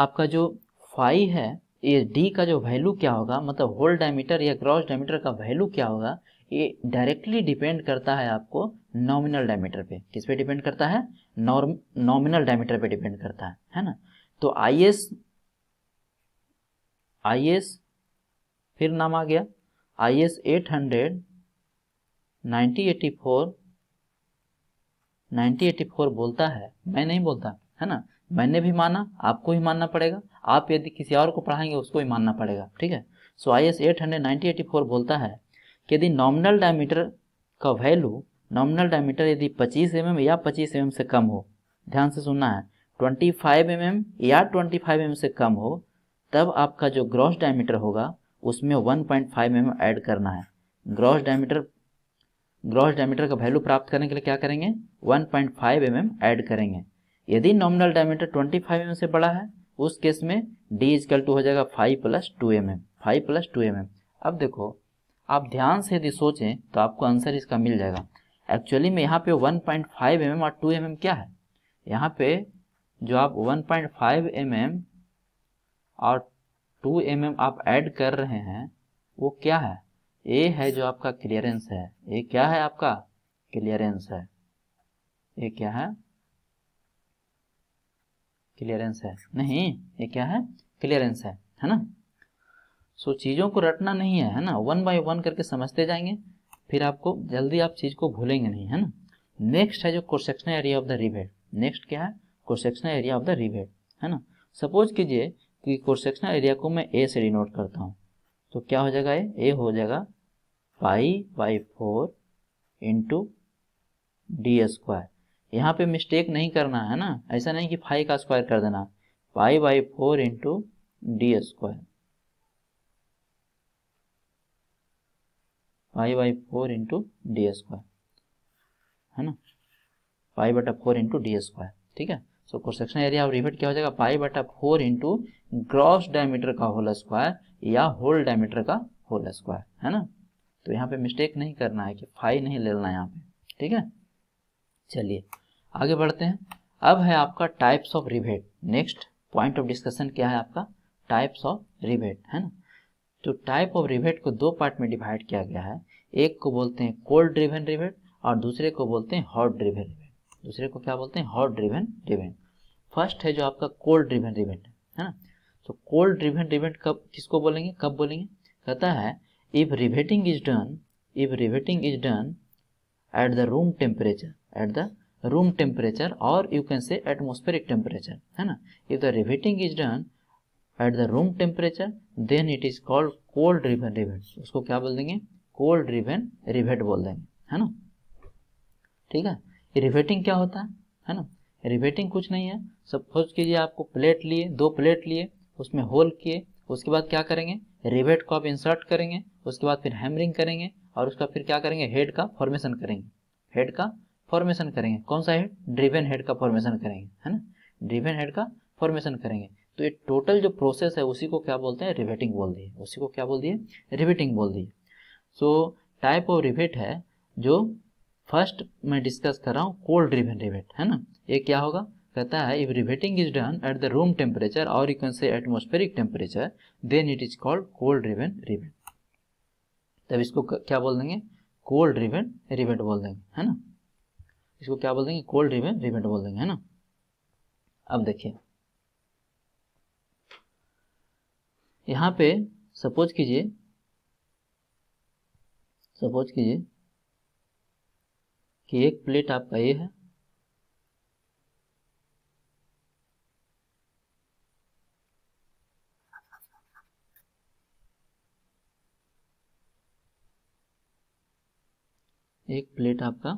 आपका जो फाइव है ये डी का जो वैल्यू क्या होगा मतलब होल डायमीटर या क्रॉस डायमीटर का वैल्यू क्या होगा ये डायरेक्टली डिपेंड करता है आपको नॉमिनल डायमीटर पे किस पे डिपेंड करता है नॉमिनल डायमीटर पे डिपेंड करता है है ना तो आई एस आई एस फिर नाम आ गया I S eight hundred ninety eighty four ninety eighty four बोलता है मैं नहीं बोलता है ना मैंने भी माना आपको ही मानना पड़ेगा आप यदि किसी और को पढ़ाएंगे उसको भी मानना पड़ेगा ठीक है so I S eight hundred ninety eighty four बोलता है कि यदि नॉमिनल डायमीटर का वैल्यू नॉमिनल डायमीटर यदि पच्चीस एम mm या पच्चीस एम mm से कम हो ध्यान से सुनना है ट्वेंटी फाइव एम एम या ट्वेंटी फाइव एम से कम हो तब आपका जो ग्रॉस डायमीटर होगा उसमें one point five m add करना है ग्रॉस डायमीटर ग्रॉस डायमीटर का वैल्यू प्राप्त करने के लिए क्या करेंगे 1.5 पॉइंट mm ऐड करेंगे यदि नॉमिनल डायमीटर 25 फाइव mm से बड़ा है उस केस में डी इजकल टू हो जाएगा five plus two m m five plus two m m अब देखो आप ध्यान से यदि सोचें तो आपको आंसर इसका मिल जाएगा एक्चुअली में यहाँ पे 1.5 पॉइंट mm और 2 mm क्या है यहाँ पे जो आप 1.5 पॉइंट mm और 2 mm आप ऐड कर रहे हैं वो क्या है ए है जो आपका क्लियरेंस है ए क्या है आपका क्लियरेंस है ये क्या है क्लियरेंस है नहीं ये क्या है क्लियरेंस है है ना सो so, चीज़ों को रटना नहीं है है ना वन बाय वन करके समझते जाएंगे फिर आपको जल्दी आप चीज़ को भूलेंगे नहीं है ना नेक्स्ट है जो cross sectional area of the rivet next क्या है cross sectional area of the rivet है ना सपोज कीजिए कि क्रोसेक्शनल एरिया को मैं ए से डिनोट करता हूँ तो क्या हो जाएगा ये ए हो जाएगा pi by four into D square यहाँ पे मिस्टेक नहीं करना है ना ऐसा नहीं कि फाइव का स्क्वायर कर देना five by four into D square five by four into D square है ना फाइव बटा फोर इंटू डी स्क्वायर ठीक है so cross section area of rivet क्या हो जाएगा फाइव बटा फोर इंटू ग्रॉस डायमीटर का होल स्क्वायर या होल डायमीटर का होल स्क्वायर है ना तो यहाँ पे मिस्टेक नहीं करना है कि फाइव नहीं लेना है यहाँ पे ठीक है चलिए आगे बढ़ते हैं अब है आपका types of rivet next point of discussion क्या है आपका टाइप्स ऑफ रिबेट है ना तो टाइप ऑफ रिबेट को दो पार्ट में डिवाइड किया गया है एक को बोलते हैं कोल्ड ड्रिवेन रिबेट और दूसरे को बोलते हैं हॉट ड्रिवेन रिबेट दूसरे को क्या बोलते हैं हॉट ड्रिवेन रिबेट फर्स्ट है जो आपका कोल्ड ड्रिवेन रिबेट है ना तो कोल्ड ड्रिवेन रिबेट कब किसको बोलेंगे कब बोलेंगे कहता है if riveting is done if riveting is done at the room temperature at the room temperature और you can say atmospheric temperature है ना if the riveting is done at the room temperature then it is called cold driven rivet उसको क्या बोल देंगे cold driven rivet बोल देंगे
है ना ठीक है
रिवेटिंग क्या होता है ना रिवेटिंग कुछ नहीं है सपोज कीजिए आपको प्लेट लिए दो प्लेट लिए उसमें होल किए उसके बाद क्या करेंगे रिवेट को आप इंसर्ट करेंगे उसके बाद फिर हैमरिंग करेंगे और उसका फिर क्या करेंगे हेड का फॉर्मेशन करेंगे हेड का फॉर्मेशन करेंगे कौन सा हेड ड्रिवेन हेड का फॉर्मेशन करेंगे है ना ड्रिवेन हेड का फॉर्मेशन करेंगे तो ये टोटल जो प्रोसेस है उसी को क्या बोलते हैं रिवेटिंग बोल दिए उसी को क्या बोल दिए रिवेटिंग बोल दिए सो टाइप ऑफ रिवेट है जो फर्स्ट मैं डिस्कस कर रहा हूँ कोल्ड ड्रिवेन रिवेट है ना ये क्या होगा कहता है if riveting is done at the room temperature और you can say atmospheric temperature then it is called cold driven rivet तब इसको क्या बोल देंगे कोल्ड रिवेट रिवेट बोल देंगे है ना इसको क्या बोल देंगे कोल्ड रिवेंट रिवेंट बोल देंगे है ना अब देखिए यहां पे सपोज कीजिए सपोज कीजिए कि एक प्लेट आपका ये है एक प्लेट आपका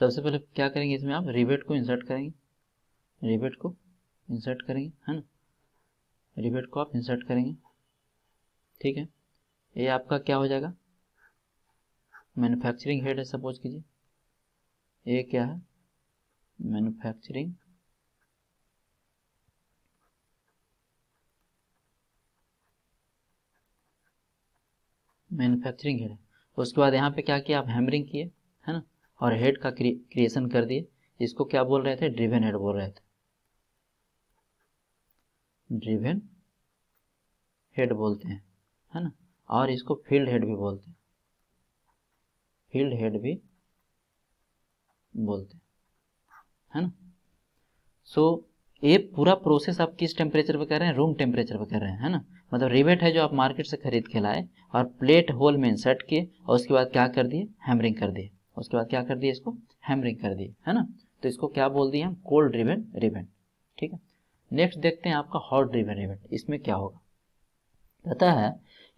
सबसे पहले क्या करेंगे इसमें आप रिबेट को इंसर्ट करेंगे रिबेट को इंसर्ट करेंगे है ना रिबेट को आप इंसर्ट करेंगे ठीक है ये आपका क्या हो जाएगा मैन्युफैक्चरिंग हेड है सपोज कीजिए ये क्या है मैन्युफैक्चरिंग मैन्युफैक्चरिंग हेड है उसके बाद यहाँ पे क्या किया आप हैमरिंग किए और हेड का क्रिएशन कर दिए इसको क्या बोल रहे थे ड्रिवेन हेड बोल रहे थे ड्रिवेन हेड बोलते हैं है ना और इसको फील्ड हेड भी बोलते हैं फील्ड हेड भी बोलते हैं है ना सो so, ये पूरा प्रोसेस आप किस टेम्परेचर पर कर रहे हैं रूम टेम्परेचर पर कर रहे हैं है ना मतलब रिवेट है जो आप मार्केट से खरीद के लाए और प्लेट होल में इंसर्ट किए और उसके बाद क्या कर दिए हैमरिंग कर दिए उसके बाद क्या कर दिए इसको हैमरिंग कर दिए है ना तो इसको क्या बोल दिए हम कोल्ड ड्रिवेन रिवेंट ठीक है नेक्स्ट देखते हैं आपका हॉट ड्रिवेन इवेंट इसमें क्या होगा कहता है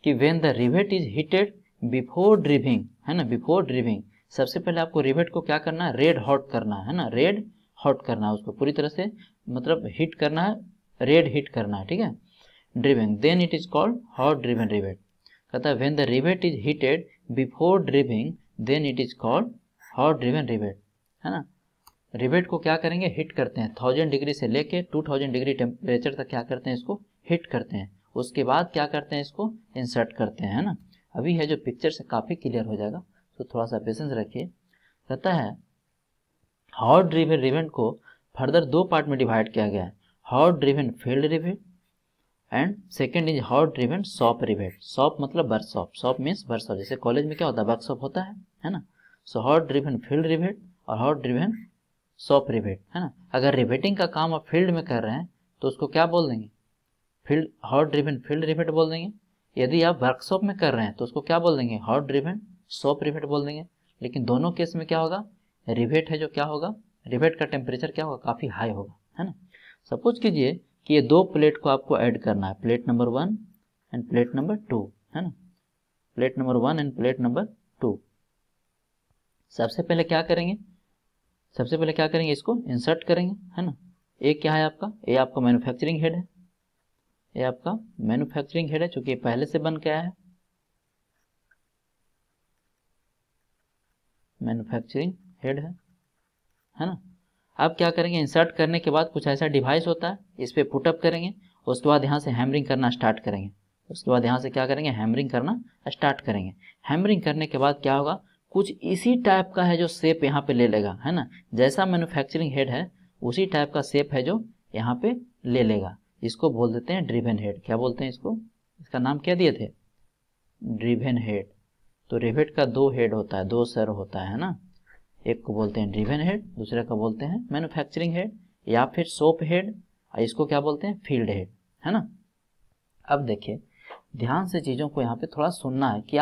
कि when the rivet is heated before driving है ना बिफोर ड्रिविंग सबसे पहले आपको रिवेट को क्या करना है रेड हॉट करना है ना रेड हॉट करना है उसको पूरी तरह से मतलब हिट करना है रेड हिट करना है ठीक है driving then it is called hot driven rivet कहता है when the rivet is heated before driving then it is called hot driven rivet है ना रिबेट को क्या करेंगे हिट करते हैं थाउजेंड डिग्री से लेके टू थाउजेंड डिग्री टेम्परेचर तक क्या करते हैं इसको हिट करते हैं उसके बाद क्या करते हैं इसको इंसर्ट करते हैं है ना अभी है जो पिक्चर से काफ़ी क्लियर हो जाएगा तो थोड़ा सा पेशेंस रखिए कहता है हॉट ड्रिवेन रिवेंट को फर्दर दो पार्ट में डिवाइड किया गया है hot driven field rivet and second is hot rivet shop rivet shop मतलब वर्कशॉप सॉप शॉप मीन्स बर्थ जैसे कॉलेज में क्या होता है वर्कशॉप होता है है ना so hot driven field rivet और हॉट ड्रिवेंट सॉप रिवेट है ना अगर रिवेटिंग का काम आप फील्ड में कर रहे हैं तो उसको क्या बोल देंगे field hot driven field rivet बोल देंगे यदि आप वर्कशॉप में कर रहे हैं तो उसको क्या बोल देंगे हॉट ड्रिवेंट सॉप रिवेट बोल देंगे लेकिन दोनों केस में क्या होगा रिवेट है जो क्या होगा रिवेट का टेम्परेचर क्या होगा काफ़ी हाई होगा है ना सपोज कीजिए कि ये दो प्लेट को आपको ऐड करना है plate number one and plate number two है ना plate number one and plate number two सबसे पहले क्या करेंगे सबसे पहले क्या करेंगे इसको इंसर्ट करेंगे है ना ए क्या है आपका ए आपका मैन्युफैक्चरिंग हेड है ये आपका मैन्युफैक्चरिंग हेड है चूंकि पहले से बन के आया है मैन्युफैक्चरिंग हेड है है ना अब क्या करेंगे इंसर्ट करने के बाद कुछ ऐसा डिवाइस होता है इस पर पुटअप करेंगे उसके बाद यहाँ से हैमरिंग करना स्टार्ट करेंगे उसके बाद यहाँ से क्या करेंगे हैमरिंग करना स्टार्ट करेंगे हैमरिंग करने के बाद क्या होगा कुछ इसी टाइप का है जो सेप यहाँ पे ले लेगा है ना जैसा मैन्युफैक्चरिंग हेड है उसी टाइप का सेप है जो यहाँ पे ले लेगा इसको बोल देते हैं ड्रिवेन हेड क्या बोलते हैं इसको इसका नाम क्या दिए थे ड्रिवेन हेड तो रिवेट का दो हेड होता है दो सर होता है ना एक को बोलते हैं ड्रिवन हेड दूसरे को बोलते हैं मैन्युफैक्चरिंग हेड या फिर सोप हेड इसको क्या बोलते हैं फील्ड हेड है ना अब देखिए ध्यान से चीज़ों को यहाँ पे थोड़ा सुनना है कि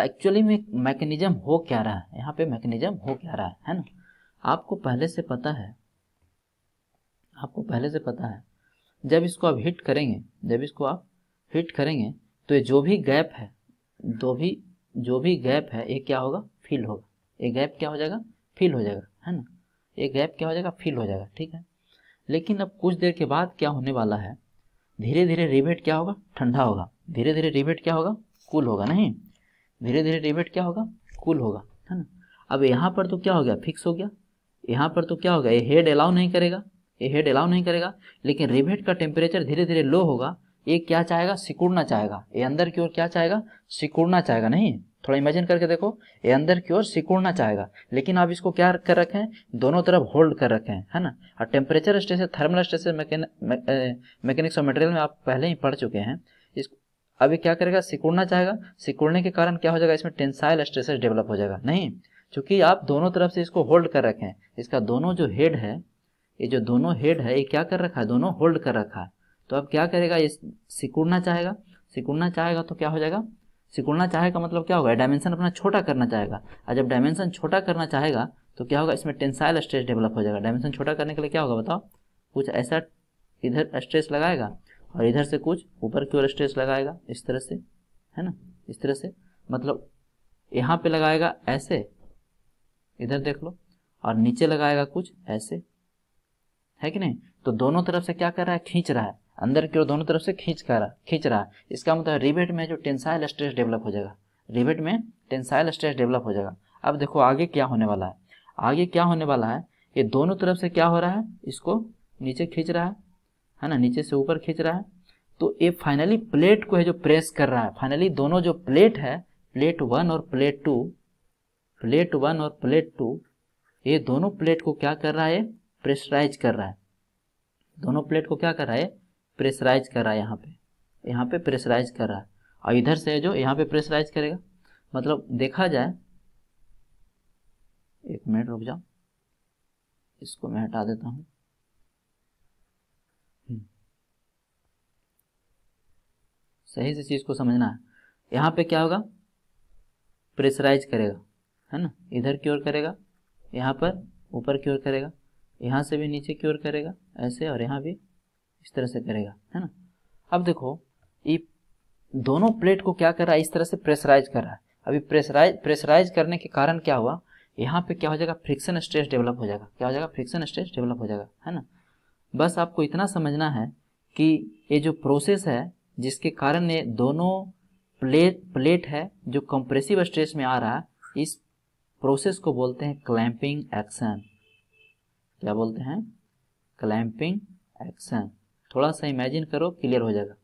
एक्चुअली में मैकेनिज्म हो क्या रहा है यहाँ पे मैकेनिज्म हो क्या रहा है है ना आपको पहले से पता है आपको पहले से पता है जब इसको आप हिट करेंगे जब इसको आप हिट करेंगे तो ये जो भी गैप है दो भी जो भी गैप है ये क्या होगा फील होगा ये गैप क्या हो जाएगा फिल हो जाएगा है ना ये गैप क्या हो जाएगा फिल हो जाएगा ठीक है लेकिन अब कुछ देर के बाद क्या होने वाला है धीरे धीरे रिबेट क्या होगा ठंडा होगा धीरे धीरे रिबेट क्या होगा कूल होगा नहीं धीरे धीरे रिबेट क्या होगा कूल होगा है ना अब यहाँ पर तो क्या हो गया फिक्स हो गया यहाँ पर तो क्या होगा ये हेड अलाउ नहीं करेगा ये हेड अलाउ नहीं करेगा लेकिन रिबेट का टेम्परेचर धीरे धीरे लो होगा ये क्या चाहेगा सिकुड़ना चाहेगा ये अंदर की ओर क्या चाहेगा सिकुड़ना चाहेगा नहीं थोड़ा इमेजिन करके देखो ये अंदर की ओर सिकुड़ना चाहेगा लेकिन आप इसको क्या कर रखें दोनों तरफ होल्ड कर रखें है ना और temperature stress thermal stress mechanics of material में आप पहले ही पढ़ चुके हैं इस अभी क्या करेगा सिकुड़ना चाहेगा सिकुड़ने के कारण क्या हो जाएगा इसमें टेंसाइल स्ट्रेसेस डेवलप हो जाएगा नहीं चूंकि आप दोनों तरफ से इसको होल्ड कर हैं इसका दोनों जो हेड है ये जो दोनों हेड है ये क्या कर रखा है दोनों होल्ड कर रखा है तो अब क्या करेगा ये सिकुड़ना चाहेगा सिकुड़ना चाहेगा तो क्या हो जाएगा सिकुड़ना चाहेगा मतलब क्या होगा डायमेंशन अपना छोटा करना चाहेगा और जब डायमेंशन छोटा करना चाहेगा तो क्या होगा इसमें टेंसाइल स्ट्रेस डेवलप हो जाएगा डायमेंशन छोटा करने के लिए क्या होगा बताओ कुछ ऐसा इधर स्ट्रेस लगाएगा और इधर से कुछ ऊपर की ओर स्ट्रेस लगाएगा इस तरह से है ना इस तरह से मतलब यहाँ पे लगाएगा ऐसे इधर देख लो और नीचे लगाएगा कुछ ऐसे है कि नहीं तो दोनों तरफ से क्या कर रहा है खींच रहा है अंदर की ओर दोनों तरफ से खींच कर खींच रहा है इसका मतलब रिबेट में जो टेंसाइल स्ट्रेस डेवलप हो जाएगा रिबेट में टेंसाइल स्ट्रेस डेवलप हो जाएगा अब देखो आगे क्या होने वाला है आगे क्या होने वाला है ये दोनों तरफ से क्या हो रहा है इसको नीचे खींच रहा है है ना नीचे से ऊपर खींच रहा है तो ये फाइनली प्लेट को है जो प्रेस कर रहा है फाइनली दोनों जो प्लेट है प्लेट वन और प्लेट टू प्लेट वन और प्लेट टू ये दोनों प्लेट को क्या कर रहा है प्रेशराइज कर रहा है दोनों प्लेट को क्या कर रहा है प्रेशराइज कर रहा है यहाँ पे यहाँ पे प्रेशराइज कर रहा है और इधर से जो यहाँ पे प्रेशराइज करेगा मतलब देखा जाए एक मिनट रुक जाओ इसको मैं हटा देता हूँ हम्म। सही से चीज़ को समझना है यहाँ पे क्या होगा प्रेशराइज करेगा है ना इधर की ओर करेगा यहाँ पर ऊपर की ओर करेगा यहाँ से भी नीचे की ओर करेगा ऐसे और यहाँ भी इस तरह से करेगा है ना अब देखो ये दोनों प्लेट को क्या कर रहा है इस तरह से प्रेशराइज कर रहा है अभी प्रेशराइज प्रेशराइज करने के कारण क्या हुआ यहाँ पे क्या हो जाएगा फ्रिक्शन स्ट्रेस डेवलप हो जाएगा क्या हो जाएगा फ्रिक्शन स्ट्रेस डेवलप हो जाएगा है ना बस आपको इतना समझना है कि ये जो प्रोसेस है जिसके कारण ये दोनों प्लेट प्लेट है जो कंप्रेसिव स्ट्रेस में आ रहा है इस प्रोसेस को बोलते हैं क्लैंपिंग एक्शन क्या बोलते हैं क्लैंपिंग एक्शन थोड़ा सा इमेजिन करो क्लियर हो जाएगा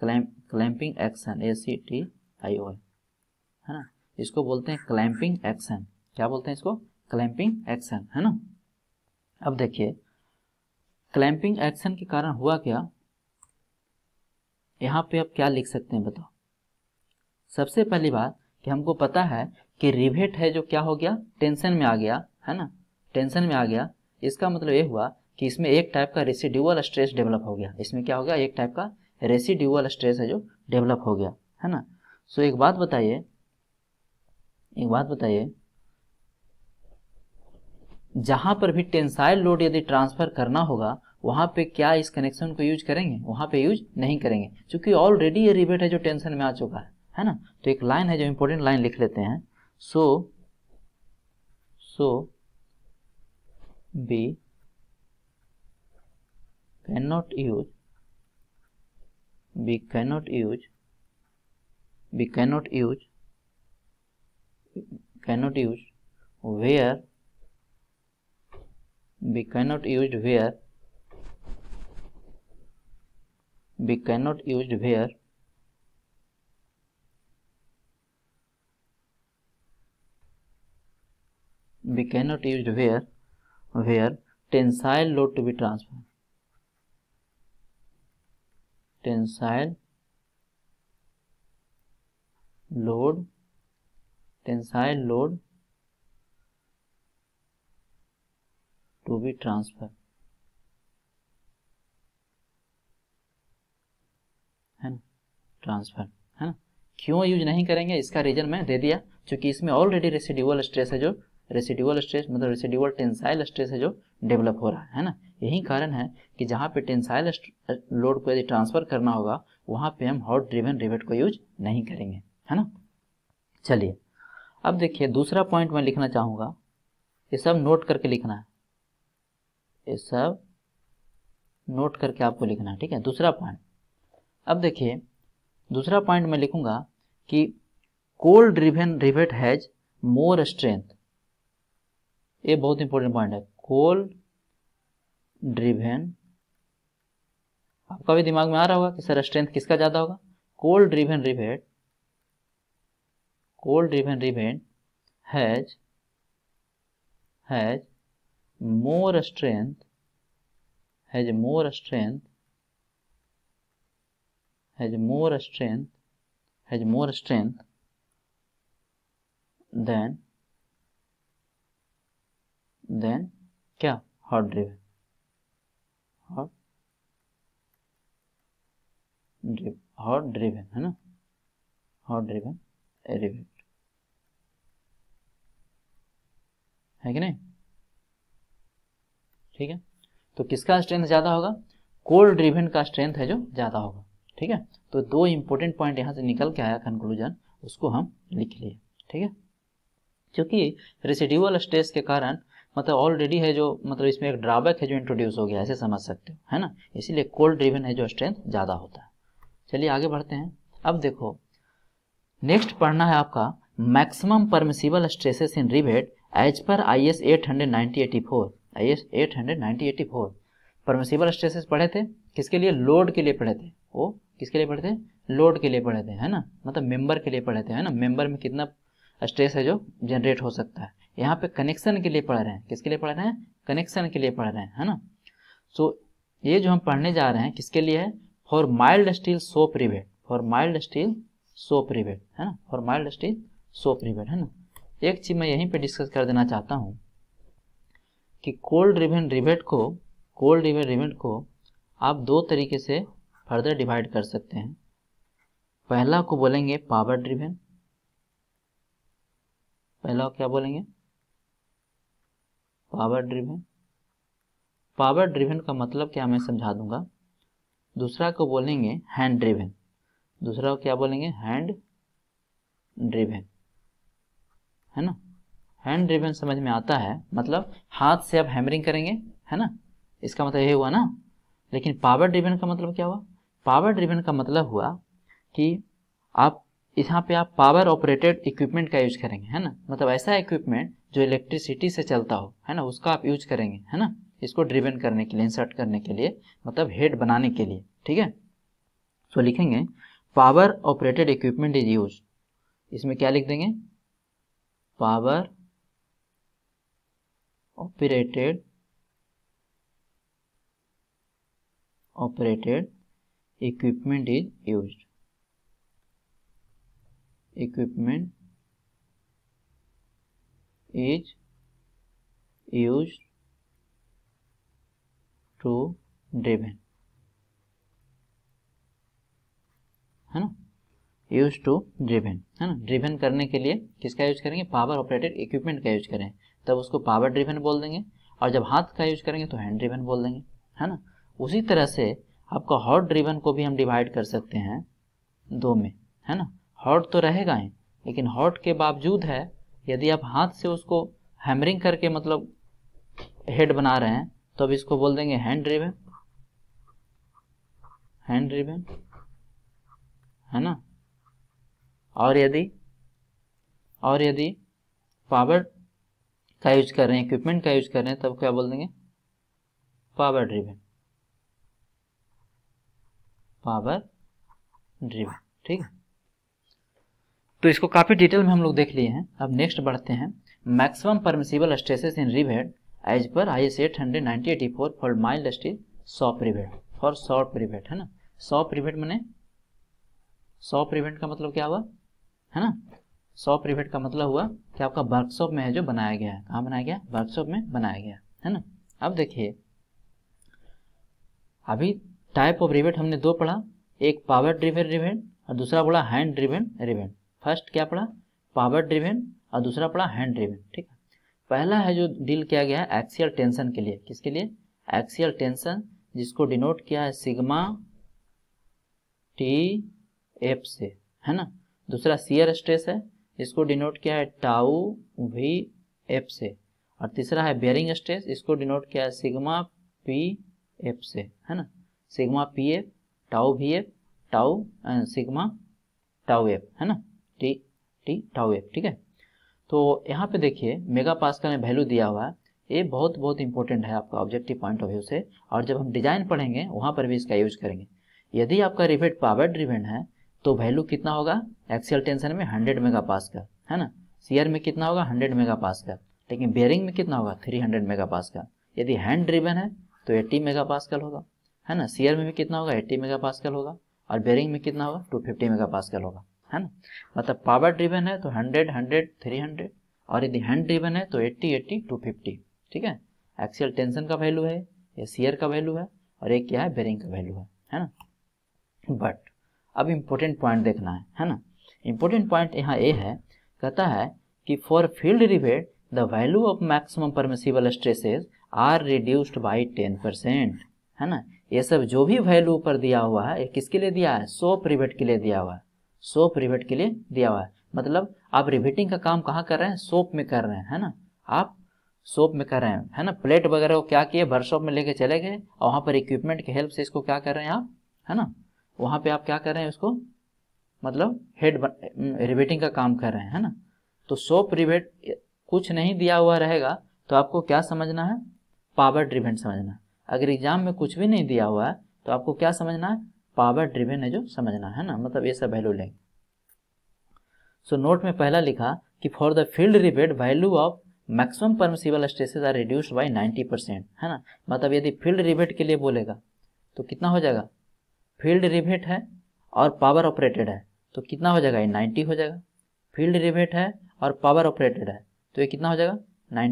clam clamping action A C T I O है ना इसको बोलते हैं क्लैम्पिंग एक्शन क्या बोलते हैं इसको क्लैम्पिंग एक्शन है ना अब देखिए क्लैम्पिंग एक्शन के कारण हुआ क्या यहाँ पे आप क्या लिख सकते हैं बताओ सबसे पहली बात कि हमको पता है कि रिवेट है जो क्या हो गया टेंशन में आ गया है ना टेंशन में आ गया इसका मतलब ये हुआ कि इसमें एक टाइप का रेसिड्यूअल स्ट्रेस डेवलप हो गया इसमें क्या हो गया एक टाइप का रेसिड्यूअल स्ट्रेस है जो डेवलप हो गया है ना सो एक बात बताइए एक बात बताइए जहां पर भी टेंसाइल लोड यदि ट्रांसफर करना होगा वहां पे क्या इस कनेक्शन को यूज करेंगे वहां पे यूज नहीं करेंगे क्योंकि ऑलरेडी ये रिबेट है जो टेंशन में आ चुका है है ना तो एक लाइन है जो इंपॉर्टेंट लाइन लिख लेते हैं so so be cannot use we cannot use we cannot use cannot use where we cannot use where we cannot use where we cannot use where where tensile load to be transferred tensile load tensile load to be transfer है ना transfer है ना क्यों use नहीं करेंगे इसका reason मैं दे दिया क्योंकि इसमें ऑलरेडी रेसिड्यूअल स्ट्रेस है जो रेसिड्यूअल स्ट्रेस मतलब रेसिड्यूअल टेंसाइल स्ट्रेस है जो डेवलप हो रहा है है ना यही कारण है कि जहाँ पे टेंसाइल लोड को यदि ट्रांसफर करना होगा वहाँ पे हम हॉट ड्रिवन रिवेट को यूज नहीं करेंगे है ना चलिए अब देखिए दूसरा पॉइंट मैं लिखना चाहूँगा ये सब नोट करके लिखना है ये सब नोट करके आपको लिखना है ठीक है दूसरा पॉइंट अब देखिए दूसरा पॉइंट मैं लिखूंगा कि cold driven rivet has more strength ये बहुत इंपॉर्टेंट पॉइंट है कोल ड्रिवेन आपका भी दिमाग में आ रहा होगा कि सर स्ट्रेंथ किसका ज़्यादा होगा cold driven rivet cold driven rivet has has more strength has more strength has more strength has more strength then then क्या hot driven hot drive hot driven है ना हॉट ड्रिवन एलिवेट है कि नहीं ठीक है तो किसका स्ट्रेंथ ज़्यादा होगा कोल्ड ड्रिवेन का स्ट्रेंथ है जो ज़्यादा होगा ठीक है तो दो इंपॉर्टेंट पॉइंट यहां से निकल के आया कंक्लूजन उसको हम लिख लिए ठीक है क्योंकि रेसिड्यूअल स्ट्रेस के कारण मतलब ऑलरेडी है जो मतलब इसमें एक ड्राबैक है जो इंट्रोड्यूस हो गया ऐसे समझ सकते हो है ना इसीलिए कोल्ड ड्रिवन है जो स्ट्रेंथ ज़्यादा होता है चलिए आगे बढ़ते हैं अब देखो नेक्स्ट पढ़ना है आपका maximum permissible stresses in rivet as per I S eight hundred ninety eighty four I S eight hundred ninety eighty four permissible stresses पढ़े थे किसके लिए लोड के लिए पढ़े थे वो किसके लिए पढ़े थे लोड के लिए पढ़े थे है ना मतलब मेंबर के लिए पढ़े थे है ना मेंबर में कितना स्ट्रेस है जो जनरेट हो सकता है यहाँ पे कनेक्शन के लिए पढ़ रहे हैं किसके लिए पढ़ रहे हैं कनेक्शन के लिए पढ़ रहे हैं है ना सो so, ये जो हम पढ़ने जा रहे हैं किसके लिए है for mild steel shop rivet for mild steel shop rivet है ना for mild steel shop rivet है ना एक चीज मैं यहीं पे डिस्कस कर देना चाहता हूँ कि कोल्ड रिवेन रिवेट को कोल्ड रिवेन रिवेट को आप दो तरीके से फर्दर डिवाइड कर सकते हैं पहला को बोलेंगे पावर ड्रिवेन पहला को क्या बोलेंगे पावर ड्रिवन पावर ड्रिवेन का मतलब क्या मैं समझा दूंगा दूसरा को बोलेंगे हैंड ड्रिवेन दूसरा को क्या बोलेंगे हैंड ड्रिवन है ना हैंड ड्रिवन समझ में आता है मतलब हाथ से आप हैमरिंग करेंगे है ना इसका मतलब ये हुआ ना लेकिन पावर ड्रिवन का मतलब क्या हुआ पावर ड्रिवेन का मतलब हुआ कि आप यहाँ पे आप पावर ऑपरेटेड इक्विपमेंट का यूज करेंगे है ना मतलब ऐसा इक्विपमेंट जो इलेक्ट्रिसिटी से चलता हो है ना उसका आप यूज करेंगे है ना इसको ड्रिवेन करने के लिए इंसर्ट करने के लिए मतलब हेड बनाने के लिए ठीक है सो लिखेंगे power operated equipment is use इसमें क्या लिख देंगे power operated operated equipment is use equipment is used to driven है ना यूज टू ड्रिवेन है ना ड्रिवेन करने के लिए किसका यूज करेंगे पावर ऑपरेटेड इक्विपमेंट का यूज करें तब उसको पावर ड्रिवेन बोल देंगे और जब हाथ का यूज करेंगे तो हैंड ड्रिवेन बोल देंगे है ना उसी तरह से आपका हॉट ड्रिवेन को भी हम डिवाइड कर सकते हैं दो में है ना हॉट तो रहेगा ही लेकिन हॉट के बावजूद है यदि आप हाथ से उसको हैमरिंग करके मतलब हेड बना रहे हैं तो अब इसको बोल देंगे हैंड रिबन हैंड रिबन है ना और यदि और यदि पावर का यूज कर रहे हैं इक्विपमेंट का यूज कर रहे हैं तब क्या बोल देंगे पावर ड्रिवन पावर ड्रिवन ठीक है तो इसको काफ़ी डिटेल में हम लोग देख लिए हैं अब नेक्स्ट बढ़ते हैं maximum permissible stresses in rivet as per I S eight hundred ninety eighty four for mild steel shop rivet for shop rivet है ना सॉप रिवेट मैंने सॉप रिवेट का मतलब क्या हुआ है ना सॉप रिवेट का मतलब हुआ कि आपका वर्कशॉप में है जो बनाया गया है कहाँ बनाया गया वर्कशॉप में बनाया गया है ना अब देखिए अभी टाइप ऑफ रिवेट हमने दो पढ़ा एक पावर ड्रिवेन रिवेट और दूसरा बोला हैंड ड्रिवेन रिवेट फर्स्ट क्या पड़ा पावर ड्रिवेन और दूसरा पड़ा हैंड ड्रिवेन ठीक है पहला है जो डील किया गया है एक्सियल टेंशन के लिए किसके लिए एक्सियल टेंशन जिसको डिनोट किया है सिग्मा टी एफ से है ना दूसरा सीयर स्ट्रेस है इसको डिनोट किया है टाउ वी एफ से और तीसरा है बेरिंग स्ट्रेस इसको डिनोट किया है सिग्मा पी एफ से है ना sigma P F tau V F tau sigma tau F है ना टी टी टाउ एफ ठीक है तो यहाँ पे देखिए मेगा पास का वैल्यू दिया हुआ है ये बहुत बहुत इंपॉर्टेंट है आपका ऑब्जेक्टिव पॉइंट ऑफ व्यू से और जब हम डिजाइन पढ़ेंगे वहाँ पर भी इसका यूज करेंगे यदि आपका रिवेट पावर ड्रिवेन है तो वैल्यू कितना होगा एक्सियल टेंशन में हंड्रेड मेगा पास का है ना सीयर में कितना होगा हंड्रेड मेगा पास का लेकिन बेयरिंग में कितना होगा थ्री हंड्रेड मेगा पास का यदि हैंड ड्रिवेन है तो एट्टी मेगा पास्कल होगा है ना सीयर में भी कितना होगा एट्टी मेगा पास्कल होगा और बेयरिंग में कितना होगा टू फिफ्टी मेगा पास्कल होगा है ना मतलब पावर ड्रिवन है तो हंड्रेड हंड्रेड थ्री हंड्रेड और यदि हैंड ड्रिवन है तो एट्टी एट्टी टू फिफ्टी ठीक है एक्सियल टेंशन का वैल्यू है या सीयर का वैल्यू है और एक क्या है बेरिंग का वैल्यू है है ना बट अब इम्पोर्टेंट पॉइंट देखना है है ना इम्पोर्टेंट पॉइंट यहाँ ये है कहता है कि for field rivet the value of maximum permissible stresses are reduced by ten percent है ना ये सब जो भी वैल्यू ऊपर दिया हुआ है ये किसके लिए दिया है सो प्रिवेट के लिए दिया हुआ है सोप रिवेट के लिए दिया हुआ है मतलब आप रिवेटिंग का काम कहाँ कर रहे हैं सोप में कर रहे हैं है ना आप सोप में कर रहे हैं है ना प्लेट वगैरह को क्या किए वर्कशॉप में लेके चले गए और वहाँ पर इक्विपमेंट के हेल्प से इसको क्या कर रहे हैं आप है ना वहाँ पे आप क्या कर रहे हैं उसको मतलब हेड रिवेटिंग का काम कर रहे हैं है ना तो सोप रिवेट कुछ नहीं दिया हुआ रहेगा तो आपको क्या समझना है पावर ड्रिवेंट समझना अगर एग्जाम में कुछ भी नहीं दिया हुआ है तो आपको क्या समझना है पावर ड्रिवेन है जो समझना है ना मतलब ये सब वैल्यू लेंगे सो so, नोट में पहला लिखा कि for the field rivet value of maximum permissible stresses are reduce by 90 percent है ना मतलब यदि फील्ड रिबेट के लिए बोलेगा तो कितना हो जाएगा फील्ड रिबेट है और पावर ऑपरेटेड है तो कितना हो जाएगा ये 90 हो जाएगा फील्ड रिबेट है और पावर ऑपरेटेड है तो ये कितना हो जाएगा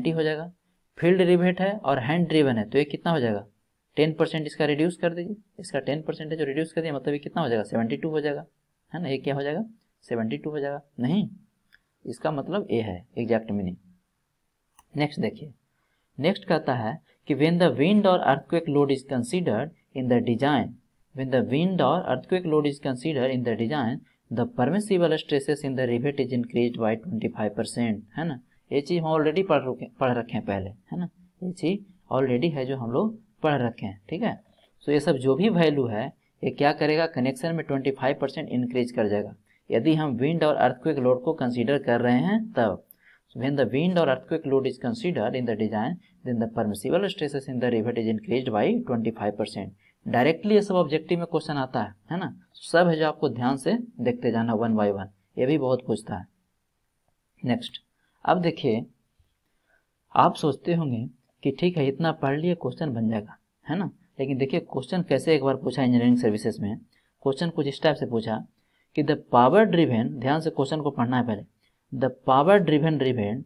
90 हो जाएगा फील्ड रिबेट है और हैंड ड्रिवन है तो ये कितना हो जाएगा टेन परसेंट इसका रिड्यूस कर दीजिए इसका टेन परसेंट है जो रिड्यूस कर दिया मतलब ये कितना हो जाएगा सेवेंटी टू हो जाएगा है ना ये क्या हो जाएगा सेवेंटी टू हो जाएगा नहीं इसका मतलब ए है एग्जैक्ट मीनिंग नेक्स्ट देखिए नेक्स्ट कहता है कि when the wind or earthquake load is considered in the design when the wind or earthquake load is considered in the design the permissible stresses in the rivet is increase by twenty five percent है ना ये चीज़ हम already पढ़ रखे पढ़ रखे हैं पहले है ना ये चीज़ ऑलरेडी है जो हम लोग पढ़ रखे हैं ठीक है सो ये सब जो भी वैल्यू है ये क्या करेगा कनेक्शन में 25 परसेंट इंक्रीज कर जाएगा यदि हम विंड और अर्थक्विक लोड को कंसीडर कर रहे हैं तब when the wind or earthquake load is considered in the design then the permissible stresses in the rivet is increased by 25% directly ये सब ऑब्जेक्टिव में क्वेश्चन आता है है ना सब है जो आपको ध्यान से देखते जाना वन बाई वन ये भी बहुत पूछता है नेक्स्ट अब देखिए आप सोचते होंगे कि ठीक है इतना पढ़ लिए क्वेश्चन बन जाएगा है ना लेकिन देखिए क्वेश्चन कैसे एक बार पूछा इंजीनियरिंग सर्विसेज में क्वेश्चन कुछ इस टाइप से पूछा कि द पावर ड्रिवेन ध्यान से क्वेश्चन को पढ़ना है पहले the power driven rivet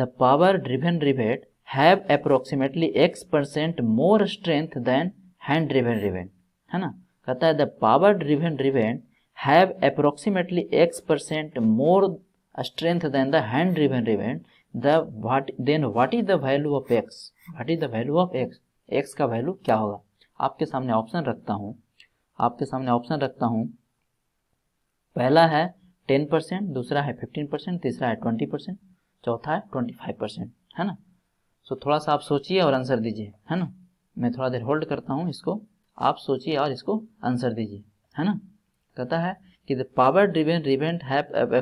the power driven rivet have approximately x percent more strength than hand driven rivet है ना कहता है the power driven rivet have approximately x percent more strength than the hand driven rivet the what then what is the value of x what is the value of x x का value क्या होगा आपके सामने option रखता हूँ आपके सामने option रखता हूँ पहला है टेन परसेंट दूसरा है फिफ्टीन परसेंट तीसरा है ट्वेंटी परसेंट चौथा है ट्वेंटी फाइव परसेंट है ना सो so, थोड़ा सा आप सोचिए और आंसर दीजिए है ना मैं थोड़ा देर होल्ड करता हूँ इसको आप सोचिए और इसको आंसर दीजिए है ना कहता है कि the power driven rivet have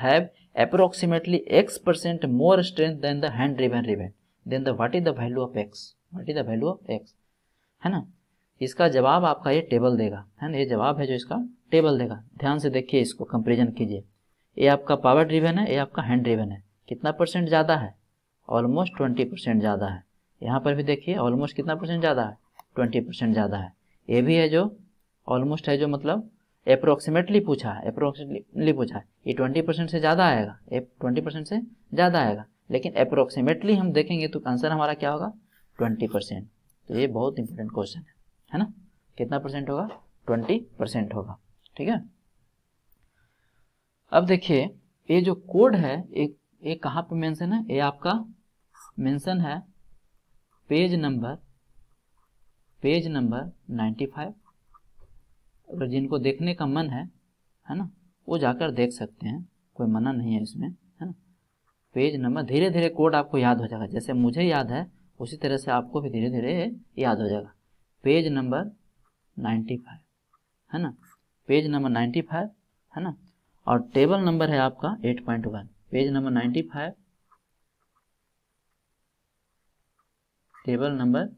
have approximately x percent more strength than the hand driven ribbon then the what is the value of x what is the value of x है ना इसका जवाब आपका ये टेबल देगा है ना ये जवाब है जो इसका टेबल देगा ध्यान से देखिए इसको कंपेरिजन कीजिए ये आपका पावर ड्रिवेन है ये आपका हैंड ड्रिवेन है कितना परसेंट ज़्यादा है ऑलमोस्ट ट्वेंटी परसेंट ज़्यादा है यहाँ पर भी देखिए ऑलमोस्ट कितना परसेंट ज़्यादा है ट्वेंटी परसेंट ज़्यादा है ये भी है जो ऑलमोस्ट है जो मतलब अप्रोक्सीमेटली पूछा है अप्रोक्सीमेटली पूछा है ये ट्वेंटी परसेंट से ज़्यादा आएगा ट्वेंटी परसेंट से ज़्यादा आएगा लेकिन अप्रोक्सीमेटली हम देखेंगे तो आंसर हमारा क्या होगा ट्वेंटी परसेंट तो ये बहुत इंपॉर्टेंट क्वेश्चन है है ना कितना परसेंट होगा ट्वेंटी परसेंट होगा ठीक है अब देखिए ये जो कोड है ये कहाँ पर मैंसन है ये आपका मैंसन है page number page number five अगर जिनको देखने का मन है है ना वो जाकर देख सकते हैं कोई मना नहीं है इसमें है ना पेज नंबर धीरे धीरे कोड आपको याद हो जाएगा जैसे मुझे याद है उसी तरह से आपको भी धीरे धीरे याद हो जाएगा पेज नंबर नाइन्टी फाइव है ना पेज नंबर नाइन्टी फाइव है ना और टेबल नंबर है आपका eight point one page number ninety five table number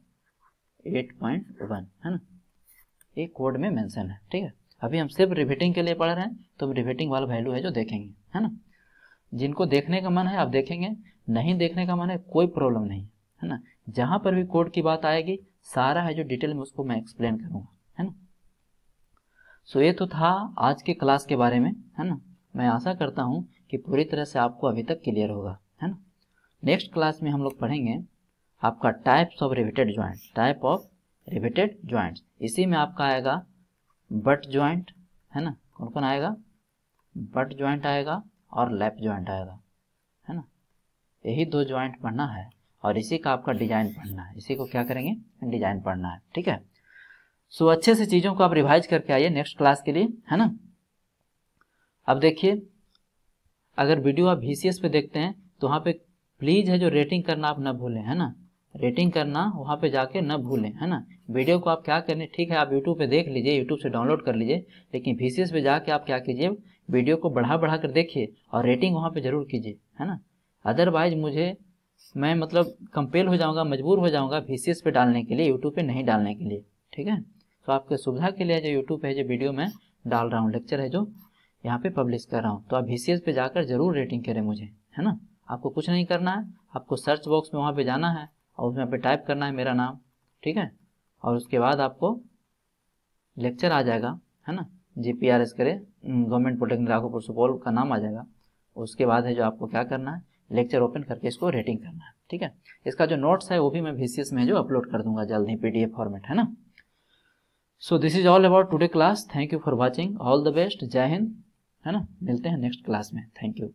eight point one है ना ये कोड में मेंशन है ठीक है अभी हम सिर्फ रिवेटिंग के लिए पढ़ रहे हैं तो रिवेटिंग वाला वैल्यू है जो देखेंगे है ना जिनको देखने का मन है आप देखेंगे नहीं देखने का मन है कोई प्रॉब्लम नहीं है ना जहाँ पर भी कोड की बात आएगी सारा है जो डिटेल में उसको मैं एक्सप्लेन करूँगा है ना सो ये तो था आज के क्लास के बारे में है ना मैं आशा करता हूँ कि पूरी तरह से आपको अभी तक क्लियर होगा है ना नेक्स्ट क्लास में हम लोग पढ़ेंगे आपका types of riveted joint type of riveted joints इसी में आपका आएगा बट ज्वाइंट है ना कौन कौन आएगा बट ज्वाइंट आएगा और लैप ज्वाइंट आएगा है ना यही दो ज्वाइंट पढ़ना है और इसी का आपका डिजाइन पढ़ना है इसी को क्या करेंगे डिजाइन पढ़ना है ठीक है सो so, अच्छे से चीज़ों को आप रिवाइज करके आइए नेक्स्ट क्लास के लिए है ना अब देखिए अगर वीडियो आप वी पे देखते हैं तो वहां पे प्लीज़ है जो रेटिंग करना आप ना भूलें है ना रेटिंग करना वहाँ पे जाके ना भूलें है ना वीडियो को आप क्या करें ठीक है आप यूट्यूब पे देख लीजिए यूट्यूब से डाउनलोड कर लीजिए लेकिन वी पे जाके आप क्या कीजिए वीडियो को बढ़ा बढ़ा कर देखिए और रेटिंग वहाँ पे जरूर कीजिए है ना अदरवाइज मुझे मैं मतलब कंपेल हो जाऊँगा मजबूर हो जाऊँगा वी पे डालने के लिए यूट्यूब पर नहीं डालने के लिए ठीक है तो आपके सुविधा के लिए जो यूट्यूब है जो वीडियो मैं डाल रहा हूँ लेक्चर है जो यहाँ पर पब्लिश कर रहा हूँ तो आप वी पे जाकर जरूर रेटिंग करें मुझे है ना आपको कुछ नहीं करना है आपको सर्च बॉक्स में वहाँ पर जाना है और उसमें आप पे टाइप करना है मेरा नाम ठीक है और उसके बाद आपको लेक्चर आ जाएगा है ना जी पी आर एस करे गवर्नमेंट पोलिटेक्निक राघोपुर सुपौल का नाम आ जाएगा उसके बाद है जो आपको क्या करना है लेक्चर ओपन करके इसको रेटिंग करना है ठीक है इसका जो नोट्स है वो भी मैं वी में जो अपलोड कर दूंगा जल्द ही पी फॉर्मेट है ना so this is all about today class thank you for watching all the best जय
हिंद है ना मिलते हैं नेक्स्ट क्लास में थैंक यू